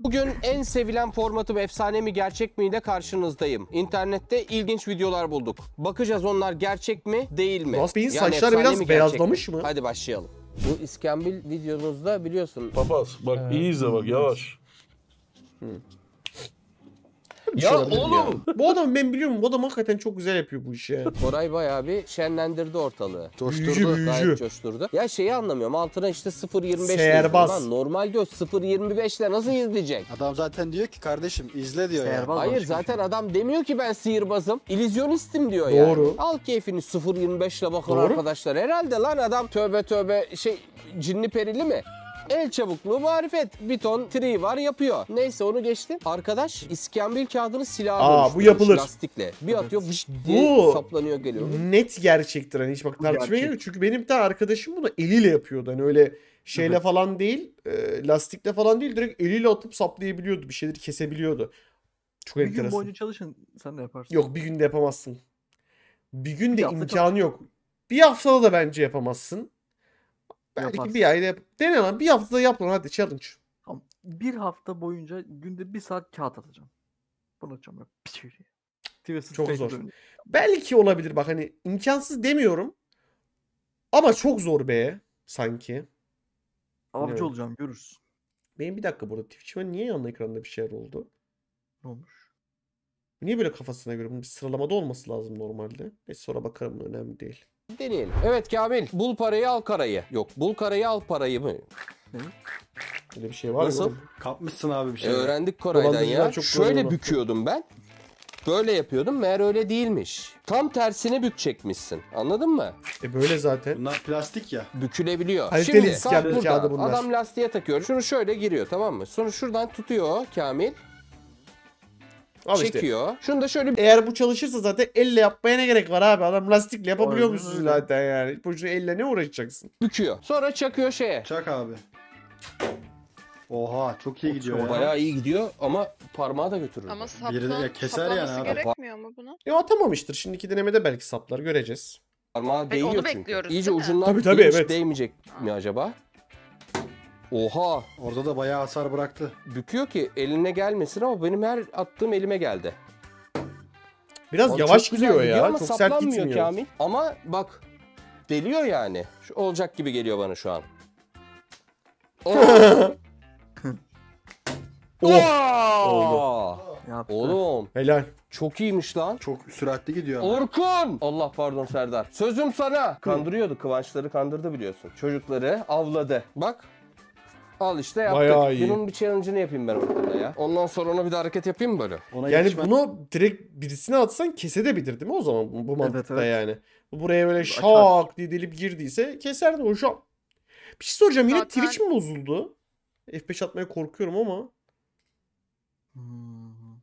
Bugün en sevilen formatı ve efsane mi gerçek mi ile karşınızdayım. İnternette ilginç videolar bulduk. Bakacağız onlar gerçek mi değil mi? Nas Bey'in saçları biraz mi, beyazlamış mı? Hadi başlayalım. Bu iskambil videonuzda biliyorsun. Papaz bak ee, iyi izle bak yavaş. Hı. Şey ya oğlum bu adam ben biliyorum bu adam hakikaten çok güzel yapıyor bu işi. Koray bayağı bir şenlendirdi ortalığı. Coşturdu. Büyücü, büyücü. Gayet coşturdu. Ya şeyi anlamıyorum altına işte 0.25 Seherbaz. Normalde o 0.25 ile nasıl izleyecek? Adam zaten diyor ki kardeşim izle diyor Seherbaz ya. Hayır zaten şey. adam demiyor ki ben sihirbazım. İllüzyonistim diyor ya. Doğru. yani. Al keyfini 0.25 ile bakın Doğru. arkadaşlar. Herhalde lan adam tövbe tövbe şey cinli perili mi? El çabukluğu marifet. Bir ton tri var yapıyor. Neyse onu geçtim. Arkadaş iskambil kağıdını silaha Aa, bu yapılır. Lastikle. Bir atıyor vış diye Bu- saplanıyor geliyor. net gerçektir. Hani hiç bak tartışmaya gerçek. Çünkü benim de arkadaşım bunu eliyle yapıyordu. Hani öyle şeyle falan değil, e, lastikle falan değil. Direkt eliyle atıp saplayabiliyordu. Bir şeyleri kesebiliyordu. Çok Bir gün boyunca çalışın sen de yaparsın. Yok bir günde yapamazsın. Bir günde Bir hafta imkanı yok. Bir haftada da bence yapamazsın. Belki Yaparsın. bir ayda yap. Dene lan bir haftada yap lan hadi challenge. Tamam. Bir hafta boyunca günde bir saat kağıt atacağım. Bunu atacağım böyle. Pişir. Şey Twisted çok zor. Dönüyor. Belki olabilir bak hani imkansız demiyorum. Ama çok zor be sanki. Avcı evet. olacağım görürsün. Benim bir dakika burada Twitch'ime niye yan ekranda bir şeyler oldu? Ne olmuş? Niye böyle kafasına göre? Bir sıralamada olması lazım normalde. Neyse sonra bakarım önemli değil. Deneyelim. Evet Kamil, bul parayı al karayı. Yok, bul karayı al parayı mı? Öyle bir şey var Nasıl? mı? Kapmışsın abi bir şey. E, öğrendik Karaydan ya. Çok Şöyle büküyordum ben. Böyle yapıyordum meğer öyle değilmiş. Tam tersine bükecekmişsin. Anladın mı? E böyle zaten. Bunlar plastik ya. Bükülebiliyor. Kaliteli Şimdi iskambil kağıdı bunlar. Adam lastiğe takıyor. Şunu şöyle giriyor tamam mı? Sonra şuradan tutuyor Kamil. Al çekiyor. Işte. Şunu da şöyle eğer bu çalışırsa zaten elle yapmaya ne gerek var abi? Adam lastikle yapabiliyor Aynen musunuz zaten yani? bu Boşuna elle ne uğraşacaksın? Büküyor. Sonra çakıyor şeye. Çak abi. Oha çok iyi gidiyor ya. Bayağı iyi gidiyor ama parmağı da götürür. Ama saplan, ya keser yani abi. gerekmiyor mu bunu? Ya e, atamamıştır. Şimdiki denemede belki saplar göreceğiz. Parmağı Peki, değiyor onu çünkü. bekliyoruz İyice ucundan tabii, tabii, evet. değmeyecek mi acaba? Oha! Orada da bayağı hasar bıraktı. Büküyor ki eline gelmesin ama benim her attığım elime geldi. Biraz Oğlum yavaş gidiyor ya. Ama çok sert gitmiyor. Kamil. Ama bak deliyor yani. Şu olacak gibi geliyor bana şu an. Oh! oh! Oldu. Oğlum. Helal. Çok iyiymiş lan. Çok süratli gidiyor. Ama. Orkun! Allah pardon Serdar. Sözüm sana. Kandırıyordu. Kıvançları kandırdı biliyorsun. Çocukları avladı. Bak Al işte yaptık. Bayağı iyi. Bunun bir challenge'ını yapayım ben ortada ya. Ondan sonra ona bir de hareket yapayım mı böyle? Ona yani yetişmen- bunu direkt birisine atsan kesedebilir değil mi o zaman bu, mantıkta evet. yani? Bu buraya böyle şak diye delip girdiyse keserdi o şak. Bir şey soracağım yine Zaten- Twitch mi bozuldu? F5 atmaya korkuyorum ama. Hmm.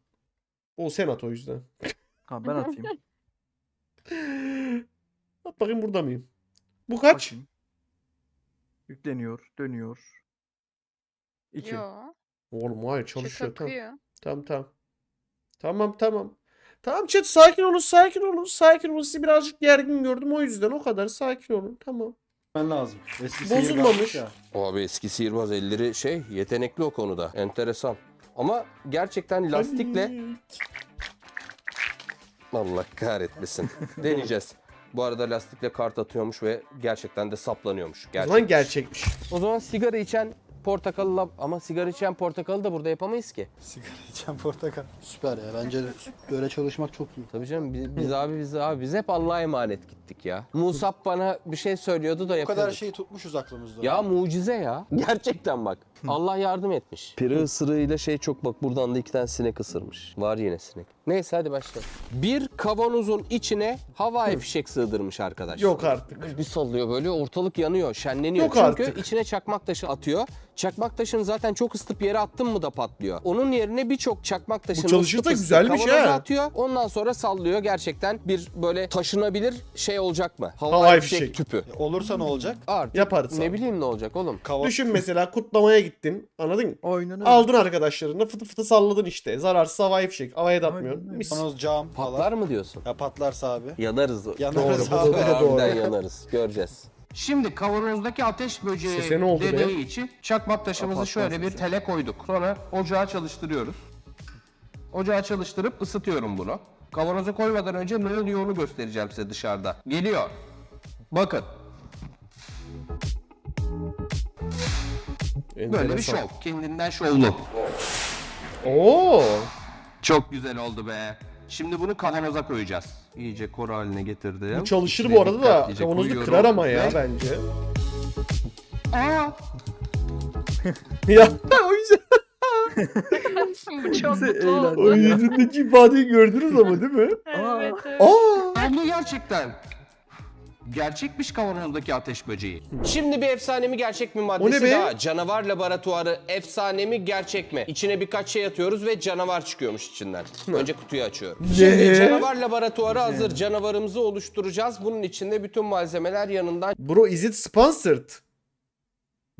O sen at o yüzden. Tamam ben atayım. At bakayım burada mıyım? Bu kaç? Bakayım. Yükleniyor, dönüyor. 2. Yo. Oğlum hayır çalışıyor. Tamam. Akıyor. Tamam tamam. Tamam tamam. Tamam chat sakin olun sakin olun sakin olun sizi birazcık gergin gördüm o yüzden o kadar sakin olun tamam. Ben lazım. Eski Bozulmamış. Ya. Abi eski sihirbaz elleri şey yetenekli o konuda enteresan. Ama gerçekten lastikle Allah kahretmesin deneyeceğiz. Bu arada lastikle kart atıyormuş ve gerçekten de saplanıyormuş. Gerçekmiş. O zaman gerçekmiş. O zaman sigara içen portakalı ama sigara içen portakalı da burada yapamayız ki. Sigara içen portakal. Süper ya bence de böyle çalışmak çok iyi. Tabii canım biz, biz abi biz abi biz hep Allah'a emanet gittik ya. Musab bana bir şey söylüyordu da yapıyorduk. O kadar şeyi tutmuşuz aklımızda. Ya mucize ya. Gerçekten bak. Allah yardım etmiş. Pire ısırığıyla şey çok bak buradan da iki tane sinek ısırmış. Var yine sinek. Neyse hadi başlayalım. Bir kavanozun içine havai fişek sığdırmış arkadaş. Yok artık. Bir sallıyor böyle ortalık yanıyor, şenleniyor. Yok Çünkü artık. içine çakmak taşı atıyor. Çakmak taşını zaten çok ısıtıp yere attın mı da patlıyor. Onun yerine birçok çakmak taşını çalışırsa ısıtıp ısıtıp güzelmiş kavanoza ha. atıyor. Ondan sonra sallıyor gerçekten bir böyle taşınabilir şey olacak mı? Havai, Havai fişek fişek. tüpü. Olursa ne olacak? Artık Yaparız. Ne abi. bileyim ne olacak oğlum. Kava- Düşün mesela kutlamaya git gittin. Anladın mı? Oynanır. Aldın arkadaşlarını fıtı fıtı salladın işte. Zararsız havai şey, Havaya da atmıyorsun. Mis. Yalnız cam falan. Patlar mı diyorsun? Ya patlarsa abi. Yanarız. Yanarız doğru, abi. Doğru. doğru. yanarız. Göreceğiz. Şimdi kavanozdaki ateş böceği deneyi için çakmak taşımızı Patlar şöyle bir tele koyduk. Sonra ocağa çalıştırıyoruz. Ocağa çalıştırıp ısıtıyorum bunu. Kavanoza koymadan önce ne oluyor onu göstereceğim size dışarıda. Geliyor. Bakın. Enteresan. Böyle bir şov. Kendinden şovlu. Oo. Çok güzel oldu be. Şimdi bunu kavanoza koyacağız. İyice kor haline getirdim. Bu çalışır bu arada da kavanozu kırar ama ya ve... bence. Aa. ya o yüzden. bu çok mutlu O yüzündeki ifadeyi gördünüz ama değil mi? evet, evet. Aa. Abla gerçekten gerçekmiş kavanozdaki ateş böceği. Şimdi bir efsane mi gerçek mi maddesi O ne be? daha. Canavar laboratuvarı efsane mi gerçek mi? İçine birkaç şey atıyoruz ve canavar çıkıyormuş içinden. Önce kutuyu açıyorum. Şimdi canavar laboratuvarı hazır. Canavarımızı oluşturacağız. Bunun içinde bütün malzemeler yanından Bro is it sponsored?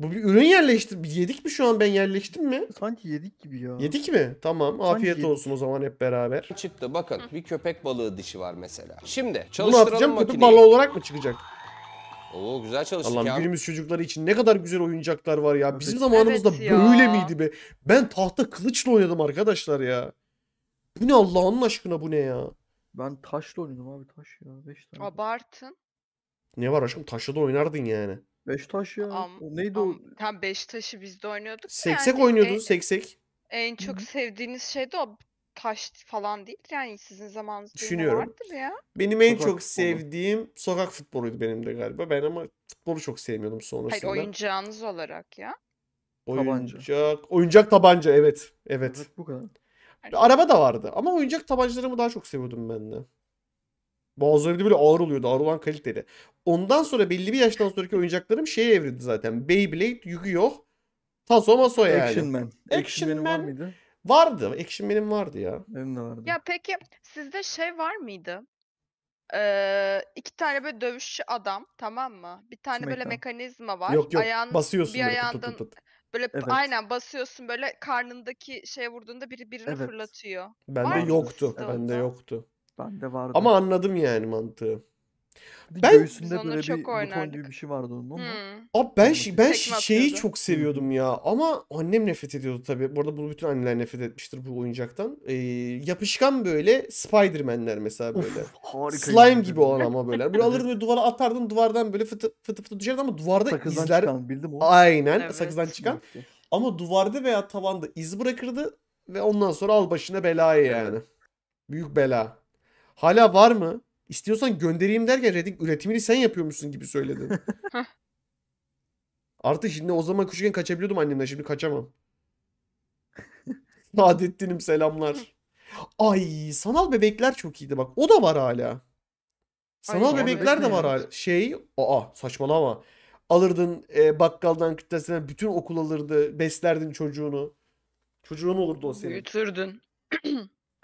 Bu bir ürün yerleştir. Yedik mi şu an ben yerleştim mi? Sanki yedik gibi ya. Yedik mi? Tamam. Sanki afiyet yedik. olsun o zaman hep beraber. Çıktı bakın bir köpek balığı dişi var mesela. Şimdi Bunu atacağım makineyi. köpek balığı olarak mı çıkacak? Oo güzel çalıştık ya. Allah'ım günümüz çocukları için ne kadar güzel oyuncaklar var ya. Bizim zamanımızda Evet ya. böyle miydi be? Ben tahta kılıçla oynadım arkadaşlar ya. Bu ne Allah'ın aşkına bu ne ya? Ben taşla oynadım abi taş ya. 5 tane. Abartın. Ne var aşkım taşla da oynardın yani. Beştaş ya. Am, o neydi am, o? Tam Beştaş'ı biz de oynuyorduk. Seksek yani oynuyordunuz en, seksek. En çok hı sevdiğiniz şey de o taş falan değil yani sizin zamanınızda Düşünüyorum. vardır ya. Benim en sokak çok futbolu. sevdiğim sokak futboluydu benim de galiba. Ben ama futbolu çok sevmiyordum sonrasında. Hayır oyuncağınız olarak ya. Oyuncak. Tabanca. Oyuncak tabanca evet. Evet. evet bu kadar. Hani Araba da vardı ama oyuncak tabancalarımı daha çok seviyordum ben de. Bazıları da böyle ağır oluyordu. Ağır olan kaliteli. Ondan sonra belli bir yaştan sonraki oyuncaklarım şeye evrildi zaten. Beyblade, Yu-Gi-Oh! Taso Maso yani. Action Man. Action, Action Man. Var mıydı? Vardı. Action Man'im vardı ya. Benim de vardı. Ya peki sizde şey var mıydı? Ee, iki tane böyle dövüşçü adam tamam mı? Bir tane Smackdown. böyle mekanizma var. Yok yok Ayağın, basıyorsun bir böyle ayağından... pıt pıt pıt. Böyle evet. aynen basıyorsun böyle karnındaki şeye vurduğunda biri birini evet. fırlatıyor. Bende yoktu. Evet. Bende yoktu. Ben de vardı. Ama anladım yani mantığı. ben göğsünde böyle çok bir oynardık. buton gibi bir şey vardı onun. Hmm. ben ben şeyi çok seviyordum ya ama annem nefret ediyordu tabii. Bu bunu bütün anneler nefret etmiştir bu oyuncaktan. Ee, yapışkan böyle Spider-Man'ler mesela böyle. Of, Slime gibi olan ama böyle. Bunu alırdın böyle duvara atardın duvardan böyle fıtı fıtı fıtı düşerdi ama duvarda Sakızdan izler. çıkan bildim onu. Aynen Evet. sakızdan çıkan. Ama duvarda veya tavanda iz bırakırdı ve ondan sonra al başına belayı yani. Büyük bela. Hala var mı? İstiyorsan göndereyim derken Reddit üretimini sen yapıyormuşsun gibi söyledin. Artık şimdi o zaman küçükken kaçabiliyordum annemle şimdi kaçamam. Nadettin'im selamlar. Ay sanal bebekler çok iyiydi bak. O da var hala. Sanal Ay, bebekler de var hala. Şey aa saçmalama. Alırdın e, bakkaldan kütlesinden bütün okul alırdı. Beslerdin çocuğunu. Çocuğun olurdu o senin. Büyütürdün.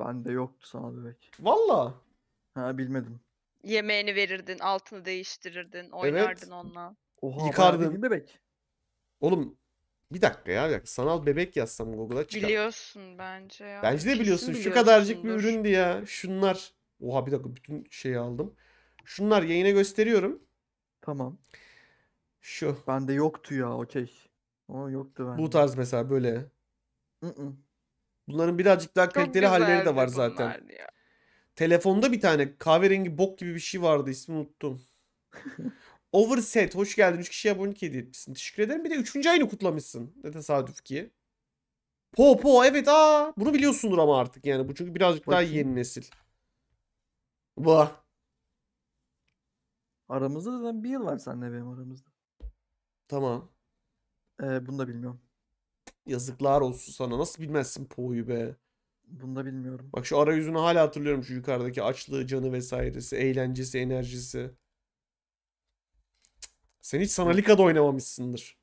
Ben de yoktu sana bebek. Valla. Ha bilmedim. Yemeğini verirdin, altını değiştirirdin, oynardın onunla. Oha Yıkardın. bebek. Oğlum bir dakika ya bir dakika. Sanal bebek yazsam Google'a çıkar. Biliyorsun bence ya. Bence de biliyorsun. Şu kadarcık bir biliyorsundur. üründü ya. Şunlar. Oha bir dakika bütün şeyi aldım. Şunlar yayına gösteriyorum. Tamam. Şu. Bende yoktu ya okey. Ama yoktu bende. Bu tarz mesela böyle. Hı hı. Bunların birazcık daha kaliteli halleri de var zaten. Telefonda bir tane kahverengi bok gibi bir şey vardı ismi unuttum. Overset hoş geldin. 3 kişiye abone hediye etmişsin. Teşekkür ederim. Bir de 3. ayını kutlamışsın. Ne tesadüf ki. Po po evet aa bunu biliyorsundur ama artık yani bu çünkü birazcık Bakayım. daha yeni nesil. Bu. Aramızda zaten bir yıl var senle benim aramızda. Tamam. Ee, bunu da bilmiyorum. Yazıklar olsun sana. Nasıl bilmezsin Po'yu be? Bunu da bilmiyorum. Bak şu arayüzünü hala hatırlıyorum şu yukarıdaki açlığı, canı vesairesi, eğlencesi, enerjisi. Sen hiç Sanalika'da oynamamışsındır.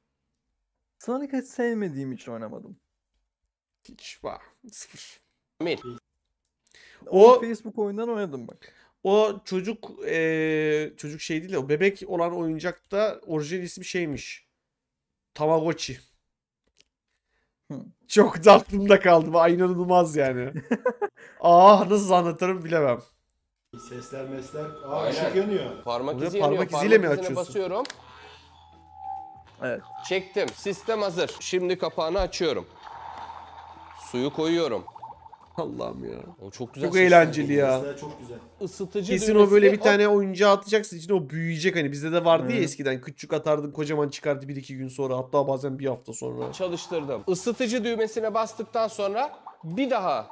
Sanalika sevmediğim için oynamadım. Hiç var. Sıfır. Amir. O, o Facebook oyundan oynadım bak. O çocuk ee, çocuk şey değil de o bebek olan oyuncakta orijinal ismi şeymiş. Tamagotchi. Çok da aklımda kaldı. Ay inanılmaz yani. ah nasıl anlatırım bilemem. Sesler mesler. Aa Aynen. ışık yanıyor. Parmak Buraya izi parmak iziyle mi parmak izine açıyorsun? basıyorum. Evet. Çektim. Sistem hazır. Şimdi kapağını açıyorum. Suyu koyuyorum. Allah'ım ya. O çok güzel. Çok eğlenceli ya. çok güzel. Isıtıcı Kesin o böyle bir tane oyuncağı atacaksın içine o büyüyecek hani bizde de vardı ya eskiden küçük atardın kocaman çıkardı bir iki gün sonra hatta bazen bir hafta sonra. Çalıştırdım. Isıtıcı düğmesine bastıktan sonra bir daha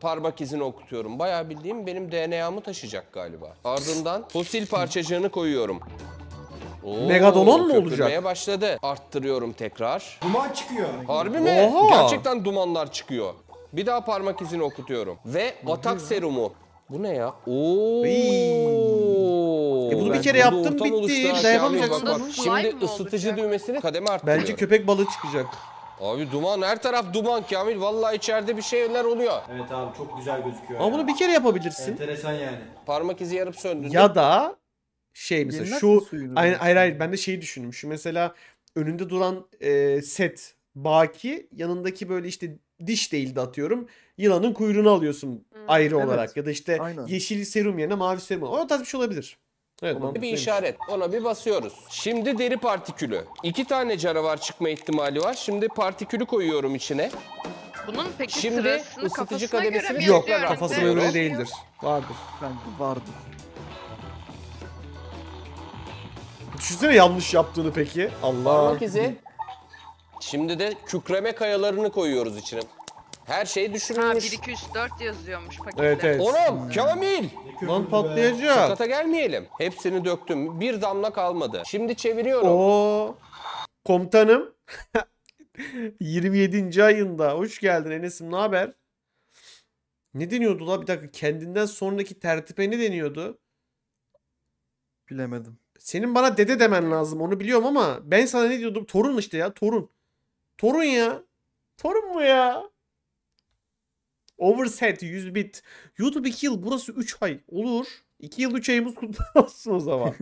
parmak izini okutuyorum. Bayağı bildiğim benim DNA'mı taşıyacak galiba. Ardından fosil parçacığını koyuyorum. Oo, Megadolon mu olacak? başladı. Arttırıyorum tekrar. Duman çıkıyor. Harbi mi? Oha. Gerçekten dumanlar çıkıyor. Bir daha parmak izini okutuyorum. Ve atak serumu. Bu ne ya? Oo. E bunu bir kere yaptım, bitti. Bir şey şey daha yapamayacaksın. bak, Şimdi ısıtıcı olacak? düğmesini kademe arttırıyorum. Bence köpek balığı çıkacak. Abi duman her taraf duman Kamil. Vallahi içeride bir şeyler oluyor. Evet abi çok güzel gözüküyor. Ama ya. bunu bir kere yapabilirsin. Enteresan yani. Parmak izi yarıp söndürdüm. Ya da şey mesela şu suyunu? hayır, hayır hayır ben de şeyi düşündüm. Şu mesela önünde duran e, set baki yanındaki böyle işte diş değildi atıyorum. Yılanın kuyruğunu alıyorsun hmm, ayrı evet. olarak ya da işte Aynen. yeşil serum yerine mavi serum. O tarz bir şey olabilir. Evet, bir işaret. Ona bir basıyoruz. Şimdi deri partikülü. İki tane canavar çıkma ihtimali var. Şimdi partikülü koyuyorum içine. Bunun peki Şimdi sırasını ısıtıcı kafasına göre mi Yok yazıyorum? kafasına göre değildir. Vardır. Bence vardır. Düşünsene yanlış yaptığını peki. Allah. Parmak izi. Şimdi de kükreme kayalarını koyuyoruz içine. Her şey Ha düşünülmüş. 1 2 3 4 yazıyormuş paketler. Evet evet. Oğlum Kamil! Lan patlayacak. Kata gelmeyelim. Hepsini döktüm. Bir damla kalmadı. Şimdi çeviriyorum. Oo. Komutanım. 27. ayında. Hoş geldin Enes'im. Ne haber? Ne deniyordu la? Bir dakika. Kendinden sonraki tertipe ne deniyordu? Bilemedim. Senin bana dede demen lazım. Onu biliyorum ama ben sana ne diyordum? Torun işte ya. Torun. Torun ya. Torun mu ya? Overset 100 bit. YouTube 2 yıl burası 3 ay. Olur. 2 yıl 3 ayımız kutlu o zaman.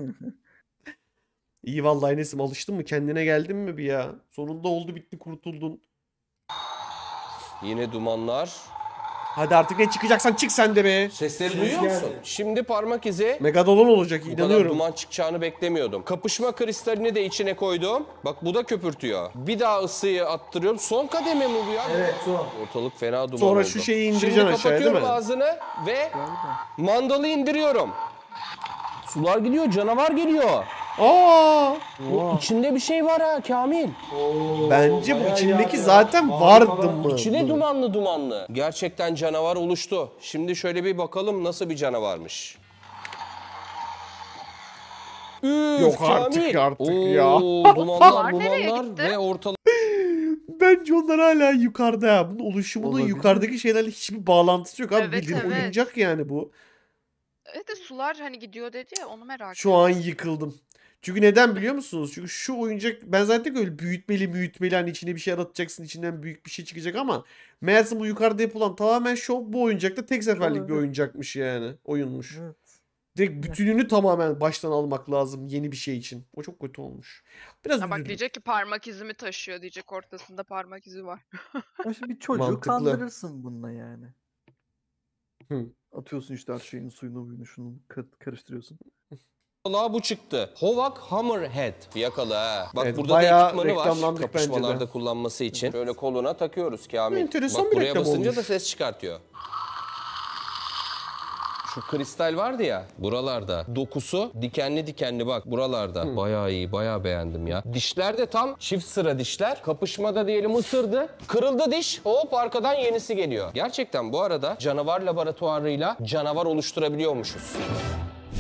İyi vallahi Nesim alıştın mı? Kendine geldin mi bir ya? Sonunda oldu bitti kurtuldun. Yine dumanlar. Hadi artık ne çıkacaksan çık sen de be. Sesleri duyuyor musun? Şimdi parmak izi Megadolon olacak bu kadar inanıyorum. duman çıkacağını beklemiyordum. Kapışma kristalini de içine koydum. Bak bu da köpürtüyor. Bir daha ısıyı attırıyorum. Son kademe mi bu ya? Evet son. Ortalık fena duman Sonra oldu. şu şeyi indireceksin Şimdi aşağıya değil kapatıyorum ağzını ve mandalı indiriyorum. Sular gidiyor, canavar geliyor. Aa! Oo. İçinde bir şey var ha Kamil. Oo, Bence bu içindeki ya, zaten ya. vardı mı? İçine dumanlı dumanlı. Gerçekten canavar oluştu. Şimdi şöyle bir bakalım nasıl bir canavarmış. Üf, Yok Kamil. artık artık Oo, ya. Dumanlar dumanlar ve ortalık. Bence onlar hala yukarıda ya. Bunun oluşumunun Olabilir. yukarıdaki şeylerle hiçbir bağlantısı yok abi. Evet, Bildiğin evet. oyuncak yani bu. Evet de sular hani gidiyor dedi ya onu merak Şu ettim. Şu an yıkıldım. Çünkü neden biliyor musunuz? Çünkü şu oyuncak ben zaten öyle büyütmeli büyütmeli hani içine bir şey atacaksın içinden büyük bir şey çıkacak ama meğerse bu yukarıda yapılan tamamen şov bu oyuncakta tek seferlik bir oyuncakmış yani oyunmuş. Evet. Direkt bütününü tamamen baştan almak lazım yeni bir şey için. O çok kötü olmuş. Biraz ha, bak diyecek ki parmak izimi taşıyor diyecek ortasında parmak izi var. ya şimdi bir çocuğu Mantıklı. kandırırsın bununla yani. Hı. Atıyorsun işte her şeyin suyunu buyunu şunu karıştırıyorsun. Vallahi bu çıktı. Hovak Hammerhead fiyakalı ha. Bak Evet, burada da ekipmanı var kapışmalarda kullanması için. Şöyle koluna takıyoruz Kamil. Enteresan Bak buraya basınca olmuş. da ses çıkartıyor. Şu kristal vardı ya buralarda. Dokusu dikenli dikenli bak buralarda. Bayağı iyi bayağı beğendim ya. Dişler de tam çift sıra dişler. Kapışmada diyelim ısırdı. Kırıldı diş hop arkadan yenisi geliyor. Gerçekten bu arada canavar laboratuvarıyla canavar oluşturabiliyormuşuz.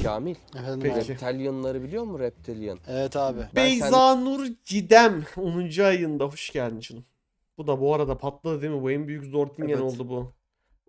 Kamil. Efendim Reptilian'ları biliyor musun Reptilian? Evet abi. Ben Beyza sen... Nur Cidem 10. ayında hoş geldin canım. Bu da bu arada patladı değil mi? Bu en büyük Zortingen evet. oldu bu.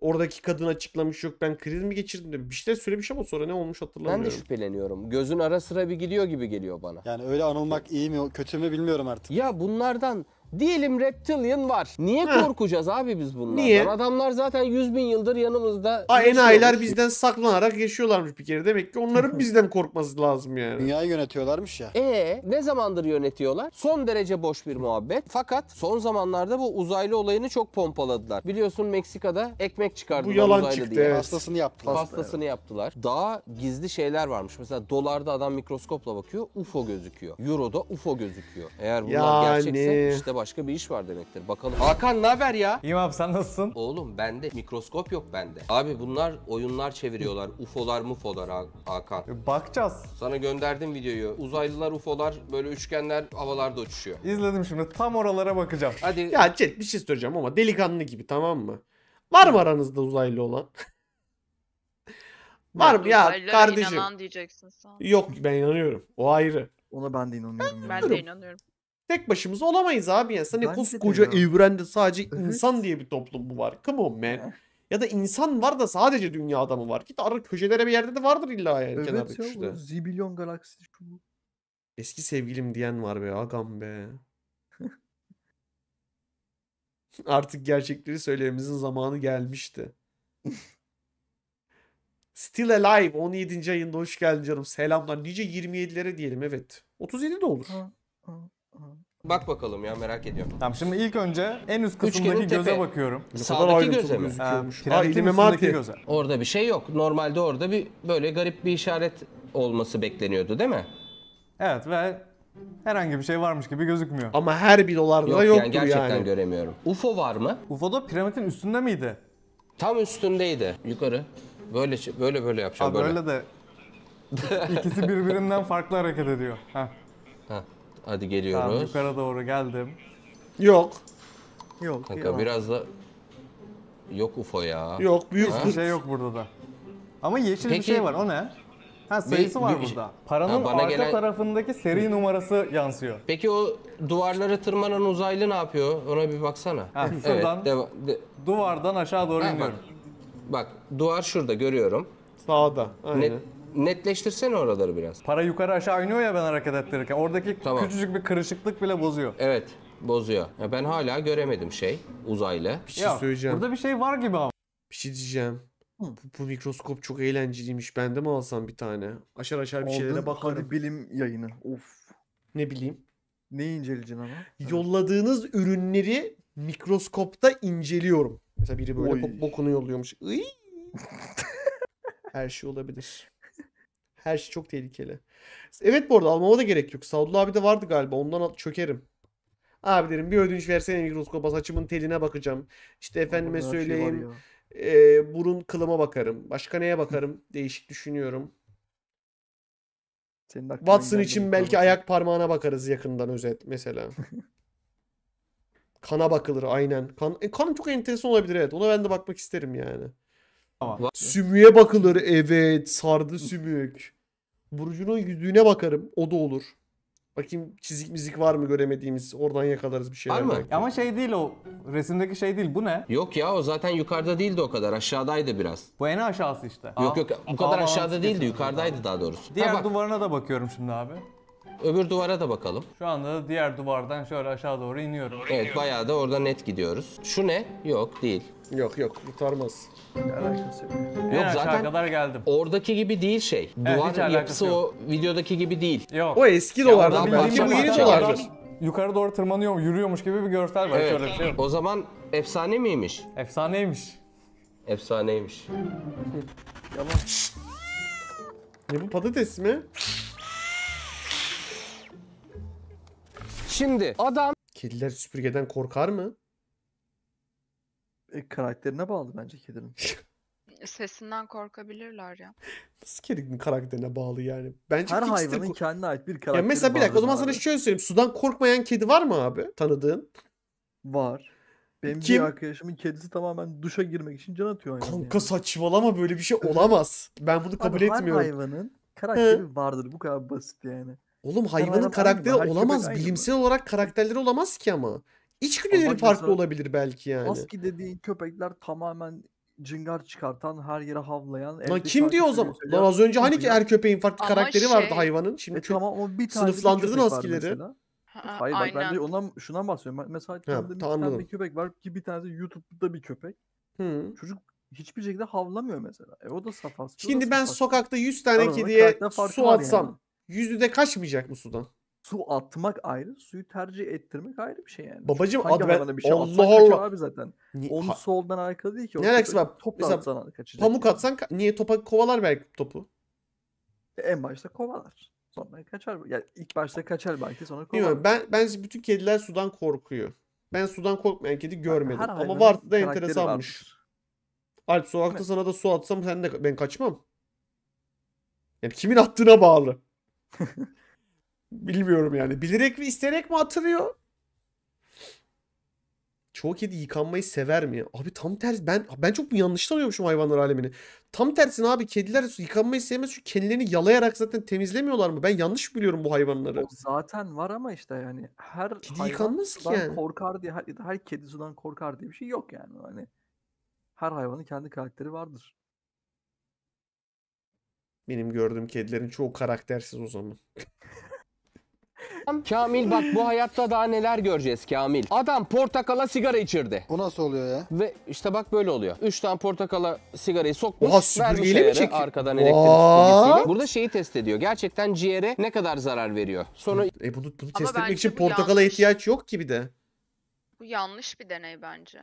Oradaki kadın açıklamış yok ben kriz mi geçirdim diye Bir şey söylemiş ama sonra ne olmuş hatırlamıyorum. Ben de şüpheleniyorum. Gözün ara sıra bir gidiyor gibi geliyor bana. Yani öyle anılmak iyi mi kötü mü bilmiyorum artık. Ya bunlardan Diyelim reptilian var. Niye Heh. korkacağız abi biz bunlardan? Niye? Adamlar zaten 100 bin yıldır yanımızda. Ha enayiler bizden saklanarak yaşıyorlarmış bir kere. Demek ki onların bizden korkması lazım yani. Dünyayı yönetiyorlarmış ya. Ee ne zamandır yönetiyorlar? Son derece boş bir muhabbet. Fakat son zamanlarda bu uzaylı olayını çok pompaladılar. Biliyorsun Meksika'da ekmek çıkardılar bu yalan çıktı, diye. Evet. Pastasını yaptılar. Pastasını evet. yaptılar. Daha gizli şeyler varmış. Mesela dolarda adam mikroskopla bakıyor UFO gözüküyor. Euro'da UFO gözüküyor. Eğer bunlar yani... gerçekse işte başka bir iş var demektir. Bakalım. Hakan ne haber ya? İyiyim abi sen nasılsın? Oğlum bende mikroskop yok bende. Abi bunlar oyunlar çeviriyorlar. UFO'lar mufolar Ha- Hakan. E, bakacağız. Sana gönderdim videoyu. Uzaylılar UFO'lar böyle üçgenler havalarda uçuşuyor. İzledim şimdi tam oralara bakacağım. Hadi Ya Cet bir şey söyleyeceğim ama delikanlı gibi tamam mı? Var mı aranızda uzaylı olan? Var mı ya kardeşim? inanan diyeceksin sen. Yok ben inanıyorum. O ayrı. Ona ben de inanıyorum. ya. Ben de inanıyorum. Tek başımıza olamayız abi yani. Hani Bence koskoca ya. evrende sadece evet. insan diye bir toplum mu var? Come on man. Ya da insan var da sadece dünyada mı var? Git ara köşelere bir yerde de vardır illa yani evet kenar ya, işte. zibilyon galaksi Eski sevgilim diyen var be agam be. Artık gerçekleri söylememizin zamanı gelmişti. Still Alive 17. ayında hoş geldin canım. Selamlar. Nice 27'lere diyelim evet. 37 de olur. Ha, ha. Bak bakalım ya merak ediyorum. Tamam şimdi ilk önce en üst kısımdaki göze bakıyorum. Sağdaki göze mi? Ee, piramidin göze. Orada bir şey yok. Normalde orada bir böyle garip bir işaret olması bekleniyordu değil mi? Evet ve herhangi bir şey varmış gibi gözükmüyor. Ama her bir dolarda Yok, da yoktur yani. yani gerçekten göremiyorum. UFO var mı? UFO'da piramidin üstünde miydi? Tam üstündeydi. Yukarı. Böyle şey, böyle böyle yapacağım Abi böyle. böyle de ikisi birbirinden farklı hareket ediyor. Heh. Ha. Hadi geliyoruz. Tamam, yukarı doğru geldim. Yok. Yok. Kanka yok. biraz da yok UFO ya. Yok büyük bir şey yok burada da. Ama yeşil Peki, bir şey var o ne? Ha sayısı var burada. Paranın ha, bana arka gelen... tarafındaki seri numarası yansıyor. Peki o duvarları tırmanan uzaylı ne yapıyor? Ona bir baksana. Ha, şuradan evet, deva, de... duvardan aşağı doğru ha, iniyorum. Bak, bak duvar şurada görüyorum. Sağda. Aynen. Ne, netleştirsene oraları biraz. Para yukarı aşağı iniyor ya ben hareket ettirirken. Oradaki Tamam. küçücük bir kırışıklık bile bozuyor. Evet bozuyor. Ya ben hala göremedim şey uzaylı. Bir şey ya söyleyeceğim. burada bir şey var gibi ama. Bir şey diyeceğim. Bu, bu mikroskop çok eğlenceliymiş. Ben de mi alsam bir tane? Aşar aşar bir şeylere Aldın, bakarım. Hadi bilim yayını. Of. Ne bileyim. Ne inceleyeceksin ama? Yolladığınız ürünleri mikroskopta inceliyorum. Mesela biri böyle Oy. bok- bokunu yolluyormuş. Iy. Her şey olabilir. Her şey çok tehlikeli. Evet bu arada almama da gerek yok. Saudullah abi de vardı galiba. Ondan çökerim. Abi derim bir ödünç versene mikroskopa saçımın teline bakacağım. İşte efendime Orada her şey söyleyeyim. e, burun kılıma bakarım. Başka neye bakarım? Değişik düşünüyorum. Senin Watson için belki ayak parmağına bakarız yakından özet mesela. Kana bakılır aynen. Kan, e, kan çok enteresan olabilir evet. Ona ben de bakmak isterim yani. Tamam. Sümüğe bakılır evet. Sardı sümük. Burcu'nun yüzüğüne bakarım. O da olur. Bakayım çizik mizik var mı göremediğimiz. Oradan yakalarız bir şeyler. Var mı? belki. Ama şey değil o resimdeki şey değil. Bu ne? Yok ya o zaten yukarıda değildi o kadar. Aşağıdaydı biraz. Bu en aşağısı işte. Yok Aa, yok bu kadar bağlantı aşağıda değildi. kesildi. Yukarıdaydı daha doğrusu. Diğer Ha, bak, duvarına da bakıyorum şimdi abi. öbür duvara da bakalım. Şu anda da diğer duvardan şöyle aşağı doğru iniyorum. Evet bayağı da orada net gidiyoruz. Şu ne? Yok değil. Yok yok kurtarmaz. Alakası yok. en zaten kadar geldim. Oradaki gibi değil şey. Evet, hiç Duvar alakası yapısı yok. o videodaki gibi değil. Yok. O eski dolardan belki bu yeni parça dolardır. yukarı doğru tırmanıyor mu, yürüyormuş gibi bir görsel var. Evet. öyle bir şey yok. O zaman efsane miymiş? Efsaneymiş. Efsaneymiş. Yalan. Ne bu patates mi? Şimdi adam Kediler süpürgeden korkar mı? E, karakterine bağlı bence kedinin. Sesinden korkabilirler ya. Nasıl kedinin karakterine bağlı yani? Bence Her hayvanın ko- kendine ait bir karakteri var. mesela bir dakika o zaman sana şöyle söyleyeyim. Sudan korkmayan kedi var mı abi tanıdığın? Var. Benim Kim? bir arkadaşımın kedisi tamamen duşa girmek için can atıyor. Kanka yani. saçmalama böyle bir şey olamaz. Ben bunu kabul Abi, etmiyorum. Her hayvanın karakteri He. vardır. Bu kadar basit yani. Oğlum hayvanın karakteri olamaz. Bilimsel olarak karakterleri olamaz ki ama. İçgüdüleri farklı olabilir belki yani. Husky dediğin köpekler tamamen cıngar çıkartan, her yere havlayan. Lan kim diyor o zaman? Lan az önce hani ki her köpeğin farklı Ama karakteri şey... vardı hayvanın. Şimdi e, tamam, o bir tane sınıflandırdın Husky'leri. Hayır bak ben de ona, şuna bahsediyorum. mesela kendimde bir tane bir köpek var ki bir tanesi YouTube'da bir köpek. Hı. Çocuk hiçbir şekilde havlamıyor mesela. E o da safhası. Şimdi da ben safhası. sokakta 100 tane Arada kediye su atsam yani. yüzü de kaçmayacak mı sudan? su atmak ayrı, suyu tercih ettirmek ayrı bir şey yani. Babacım Hangi ad ben... bir şey Allah atsan Allah. abi zaten. Ni... Onun ha... soldan arkada değil ki. Ne alakası var? Top Mesela, atsan kaçacak. Pamuk atsan ka- niye topa kovalar belki topu? E, en başta kovalar. Sonra kaçar. Yani ilk başta kaçar belki sonra kovalar. Bilmiyorum, ben, ben bütün kediler sudan korkuyor. Ben sudan korkmayan kedi görmedim. Ama vardı da enteresanmış. Vardır. Alp sokakta sana da su atsam sen de ben kaçmam. Yani kimin attığına bağlı. Bilmiyorum yani. Bilerek mi isteyerek mi atılıyor? Çoğu kedi yıkanmayı sever mi? Abi tam tersi. Ben ben çok mu yanlış tanıyormuşum hayvanlar alemini? Tam tersine abi kediler yıkanmayı sevmez. Çünkü kendilerini yalayarak zaten temizlemiyorlar mı? Ben yanlış mı biliyorum bu hayvanları? O zaten var ama işte yani her kedi yıkanmaz ki yani. korkar diye her, her kedi sudan korkar diye bir şey yok yani. Hani her hayvanın kendi karakteri vardır. Benim gördüğüm kedilerin çoğu karaktersiz o zaman. Kamil bak bu hayatta daha neler göreceğiz Kamil. Adam portakala sigara içirdi. Bu nasıl oluyor ya? Ve işte bak böyle oluyor. Üç tane portakala sigarayı sokmuş. Oha vermiş süpürgeyle mi çekiyor? arkadan elektrik What? süpürgesiyle. Burada şeyi test ediyor. Gerçekten ciğere ne kadar zarar veriyor. Sonra E bunu, bunu test etmek için portakala yanlış. ihtiyaç yok ki bir de. Bu yanlış bir deney bence.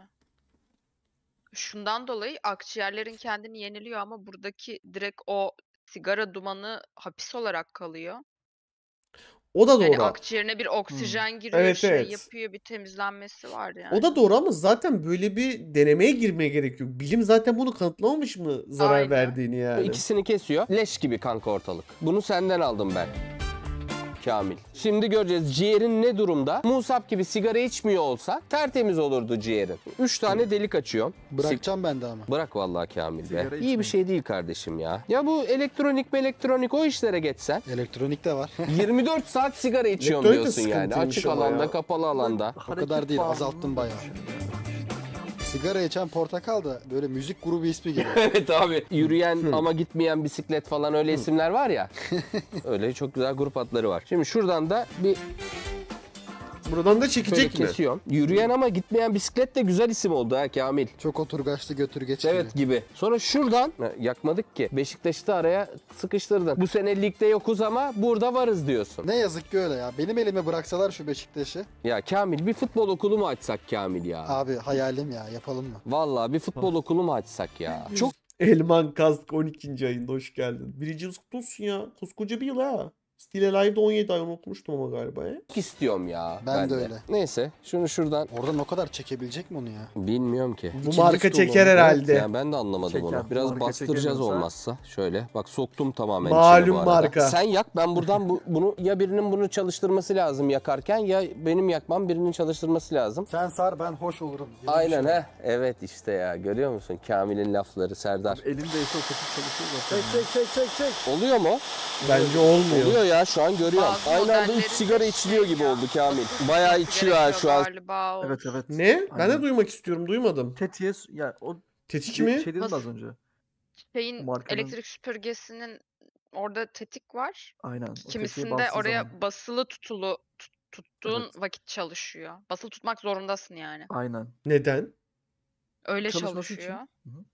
Şundan dolayı akciğerlerin kendini yeniliyor ama buradaki direkt o sigara dumanı hapis olarak kalıyor. O da doğru. Yani akciğerine bir oksijen hmm. giriyor, evet, şey evet. yapıyor, bir temizlenmesi var yani. O da doğru ama zaten böyle bir denemeye girmeye gerek yok. Bilim zaten bunu kanıtlamamış mı zarar Aynen. verdiğini yani? İkisini kesiyor. Leş gibi kanka ortalık. Bunu senden aldım ben. Kamil. Şimdi göreceğiz ciğerin ne durumda. Musab gibi sigara içmiyor olsa tertemiz olurdu ciğerin. 3 tane delik açıyor. Bırakacağım ben de ama. Bırak vallahi Kamil be. Sigara İyi bir şey değil kardeşim ya. Ya bu elektronik mi elektronik o işlere geçsen. Elektronik de var. 24 saat sigara içiyorum Elektronik de diyorsun yani. Açık alanda, ya. kapalı alanda. O kadar değil azalttım bayağı sigara içen portakal da böyle müzik grubu ismi gibi. evet abi. Yürüyen ama gitmeyen bisiklet falan öyle isimler var ya. öyle çok güzel grup adları var. Şimdi şuradan da bir Buradan da çekecek Böyle mi? kesiyorum. Yürüyen ama gitmeyen bisiklet de güzel isim oldu ha Kamil. Çok oturgaçlı götür geç. Evet gibi. Sonra şuradan yakmadık ki. Beşiktaş'ta araya sıkıştırdın. Bu sene ligde yokuz ama burada varız diyorsun. Ne yazık ki öyle ya. Benim elime bıraksalar şu Beşiktaş'ı. Ya Kamil bir futbol okulu mu açsak Kamil ya? Abi hayalim ya yapalım mı? Vallahi bir futbol okulu mu açsak ya? Çok Elman Kask 12. ayında hoş geldin. Birincimiz kutlu ya. Koskoca bir yıl ha. Steel Alive'da 17 ay unutmuştum ama galiba. ya. İstiyorum ya. Ben, de öyle. Neyse şunu şuradan Oradan o kadar çekebilecek mi onu ya? bilmiyorum ki. Bu marka çeker olur. herhalde. Yani ben de anlamadım Çeker, onu. Biraz marka bastıracağız olmazsa. Şöyle bak soktum tamamen Malum bu marka. Sen yak ben buradan bu, bunu ya birinin bunu çalıştırması lazım yakarken ya benim yakmam birinin çalıştırması lazım. Sen sar ben hoş olurum. diye Aynen he. Evet işte ya görüyor musun Kamil'in lafları Serdar. Elimde ise o çalışıyor Çek çek çek çek çek. Oluyor mu? Bence olmuyor. Oluyor ya ya şu an görüyorum. Bazı Aynı anda 3 sigara içiliyor gibi oldu Kamil. Bayağı içiyor şu an. Evet evet. Ne? Ben de duymak istiyorum. Duymadım. Tetiğe ya o Tetik mi? şey dedim az önce. Şeyin Markanın- elektrik süpürgesinin orada tetik var. Aynen. Kimisinde oraya zaman. basılı tutulu tut- tuttuğun Evet. vakit çalışıyor. Basılı tutmak zorundasın yani. Aynen. Neden? Öyle Çalışması için. çalışıyor.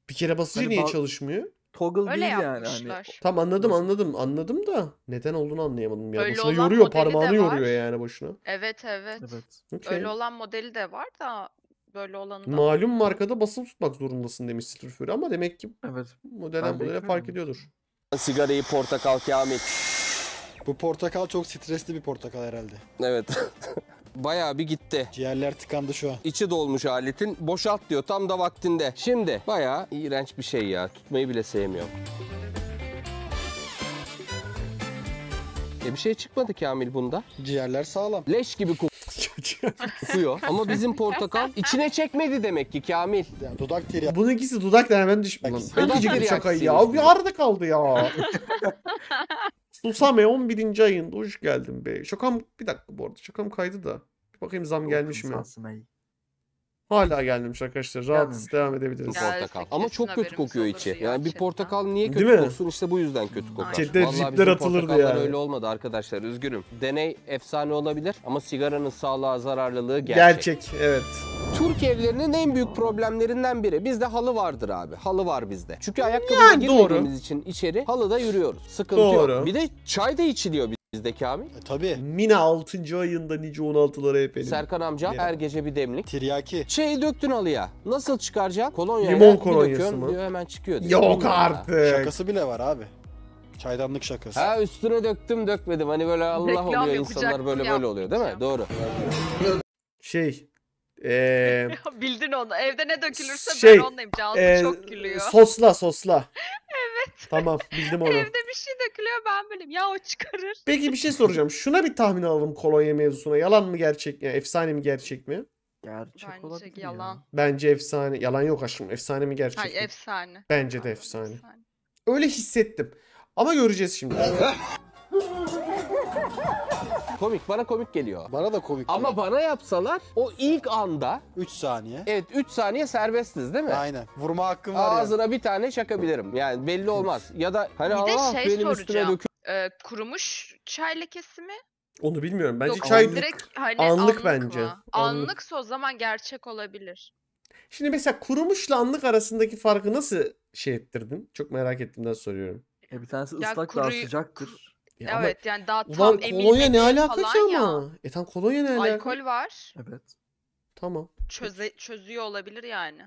Bir kere basılı Hani niye ba- çalışmıyor? toggle Öyle değil yani. Hani, yapmışlar. Tam anladım anladım anladım da neden olduğunu anlayamadım ya. Öyle boşuna olan yoruyor modeli de parmağını var. yoruyor yani boşuna. Evet evet. Evet. Okey. Öyle olan modeli de var da böyle olanı da var. Malum markada basılı tutmak zorundasın demiş Stilführer ama demek ki Evet. modelen Ben modele fark ediyordur. Sigarayı portakal Kamil. Bu portakal çok stresli bir portakal herhalde. Evet. bayağı bir gitti. Ciğerler tıkandı şu an. İçi dolmuş aletin. Boşalt diyor tam da vaktinde. Şimdi bayağı iğrenç bir şey ya. Tutmayı bile sevmiyorum. E bir şey çıkmadı Kamil bunda. Ciğerler sağlam. Leş gibi kokuyor. Ama bizim portakal içine çekmedi demek ki Kamil. Yani dudak teri. Bunun ikisi dudak hemen düşmüş. Dudak Önceki şakayı ya. Bir arada kaldı ya. Susame 11. ayında hoş geldin be. Şakam bir dakika bu arada şakam kaydı da. Bir bakayım zam Yok, gelmiş mi? Sansınayı. Hala gelmemiş arkadaşlar. Rahat devam edebiliriz. Ya, Portakal. Ama çok kötü kokuyor içi. Yani bir portakal niye kötü Değil mi? koksun bu yüzden kötü hmm. kokar. Çetler, Vallahi cipler bizim atılırdı yani. öyle olmadı arkadaşlar üzgünüm. Deney efsane olabilir ama sigaranın sağlığa zararlılığı gerçek. Gerçek evet. Türk evlerinin en büyük problemlerinden biri. Bizde halı vardır abi. Halı var bizde. Çünkü ayakkabıyla yani girmediğimiz doğru. için içeri halıda yürüyoruz. Sıkıntı doğru. yok. Bir de çay da içiliyor bizde Kamil. E, tabii. Mina 6. ayında nice 16'lara efendim. Serkan amca yani. her gece bir demlik. Tiryaki. Şeyi döktün halıya. Nasıl çıkaracaksın? Kolonya. Limon kolonyası mı? Diyor, hemen çıkıyor. Diyor. Yok Bilmiyorum artık. Ya. Şakası bile var abi. Çaydanlık şakası. Ha üstüne döktüm dökmedim. Hani böyle Allah Reklam oluyor insanlar böyle ya. böyle oluyor değil mi? Doğru. Şey ee, Bildin onu. Evde ne dökülürse şey, ben ondayım. Cansu e, çok gülüyor. Sosla sosla. evet. Tamam bildim onu. Evde bir şey dökülüyor ben böyleyim. Ya o çıkarır. Peki bir şey soracağım. Şuna bir tahmin alalım kolonya mevzusuna. Yalan mı gerçek mi? Yani efsane mi gerçek mi? Gerçek Bence yalan. Ya. Bence efsane. Yalan yok aşkım. Efsane mi gerçek Hayır, mi? efsane. Bence de efsane. efsane. Öyle hissettim. Ama göreceğiz şimdi. Komik bana komik geliyor. Bana da komik. Ama geliyor. bana yapsalar o ilk anda 3 saniye. Evet 3 saniye serbestsiniz değil mi? Aynen. Vurma hakkım var ya. Ağzına bir tane şakabilirim. Yani belli olmaz. Ya da hani bir de ah, şey benim üstüne soracağım. Ee, kurumuş çay lekesi mi? Onu bilmiyorum. Bence Yok, çay direkt, hani anlık, anlık bence. Anlık. Anlıksa o zaman gerçek olabilir. Şimdi mesela kurumuşla anlık arasındaki farkı nasıl şey ettirdin? Çok merak ettiğimden soruyorum. E bir tanesi ya ıslak kuruyu... daha sıcaktır. Ya ama Evet yani daha tam ulan emin kolonya ne alakası alaka ki falan ya. E tam kolonya ne alaka? Alkol var. Evet. Tamam. Çöze, çözüyor olabilir yani.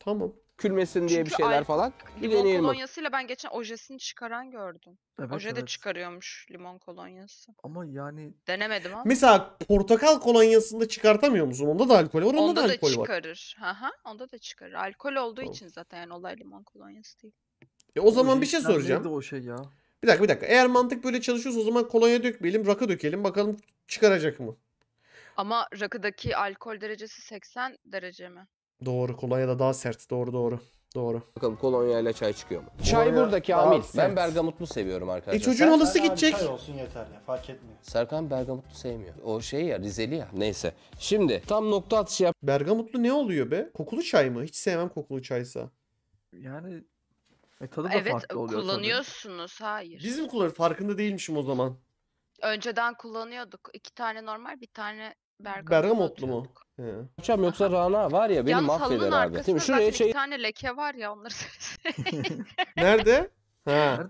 Tamam. Külmesin diye bir şeyler falan. Bir Limon deneyelim kolonyasıyla ben geçen ojesini çıkaran gördüm. Evet, Oje de çıkarıyormuş limon kolonyası. Ama yani Denemedim ama. Mesela portakal kolonyasında çıkartamıyor musun? Onda da alkol var, onda, da Onda da alkol var. çıkarır. Haha, onda da çıkarır. Alkol olduğu Tamam. için zaten yani olay limon kolonyası değil. E o zaman bir şey orijinal soracağım. Neydi o şey ya? Bir dakika bir dakika. Eğer mantık böyle çalışıyorsa o zaman kolonya dökmeyelim. Rakı dökelim. Bakalım çıkaracak mı? Ama rakıdaki alkol derecesi 80 derece mi? Doğru. Kolonya da daha sert. Doğru doğru. Doğru. Bakalım kolonya ile çay çıkıyor mu? Çay Kolonya burada Kamil. daha Ben sert. bergamotlu seviyorum arkadaşlar. E çocuğun Sen- halısı gidecek. Çay olsun yeter ya fark etmiyor. Serkan bergamotlu sevmiyor. O şey ya Rizeli ya. Neyse. Şimdi tam nokta atışı Bergamotlu ne oluyor be? Kokulu çay mı? Hiç sevmem kokulu çaysa. Yani e, tadı da evet farklı oluyor tabii. kullanıyorsunuz. Hayır. Biz mi kullanıyoruz? Farkında değilmişim o zaman. Önceden kullanıyorduk. İki tane normal bir tane bergamot. Bergamotlu mu? atıyorduk. He. Hocam yoksa Rana var ya beni Yalnız mahveder halının abi. Değil arkasında Şuraya zaten şey... bir tane leke var ya onları Nerede?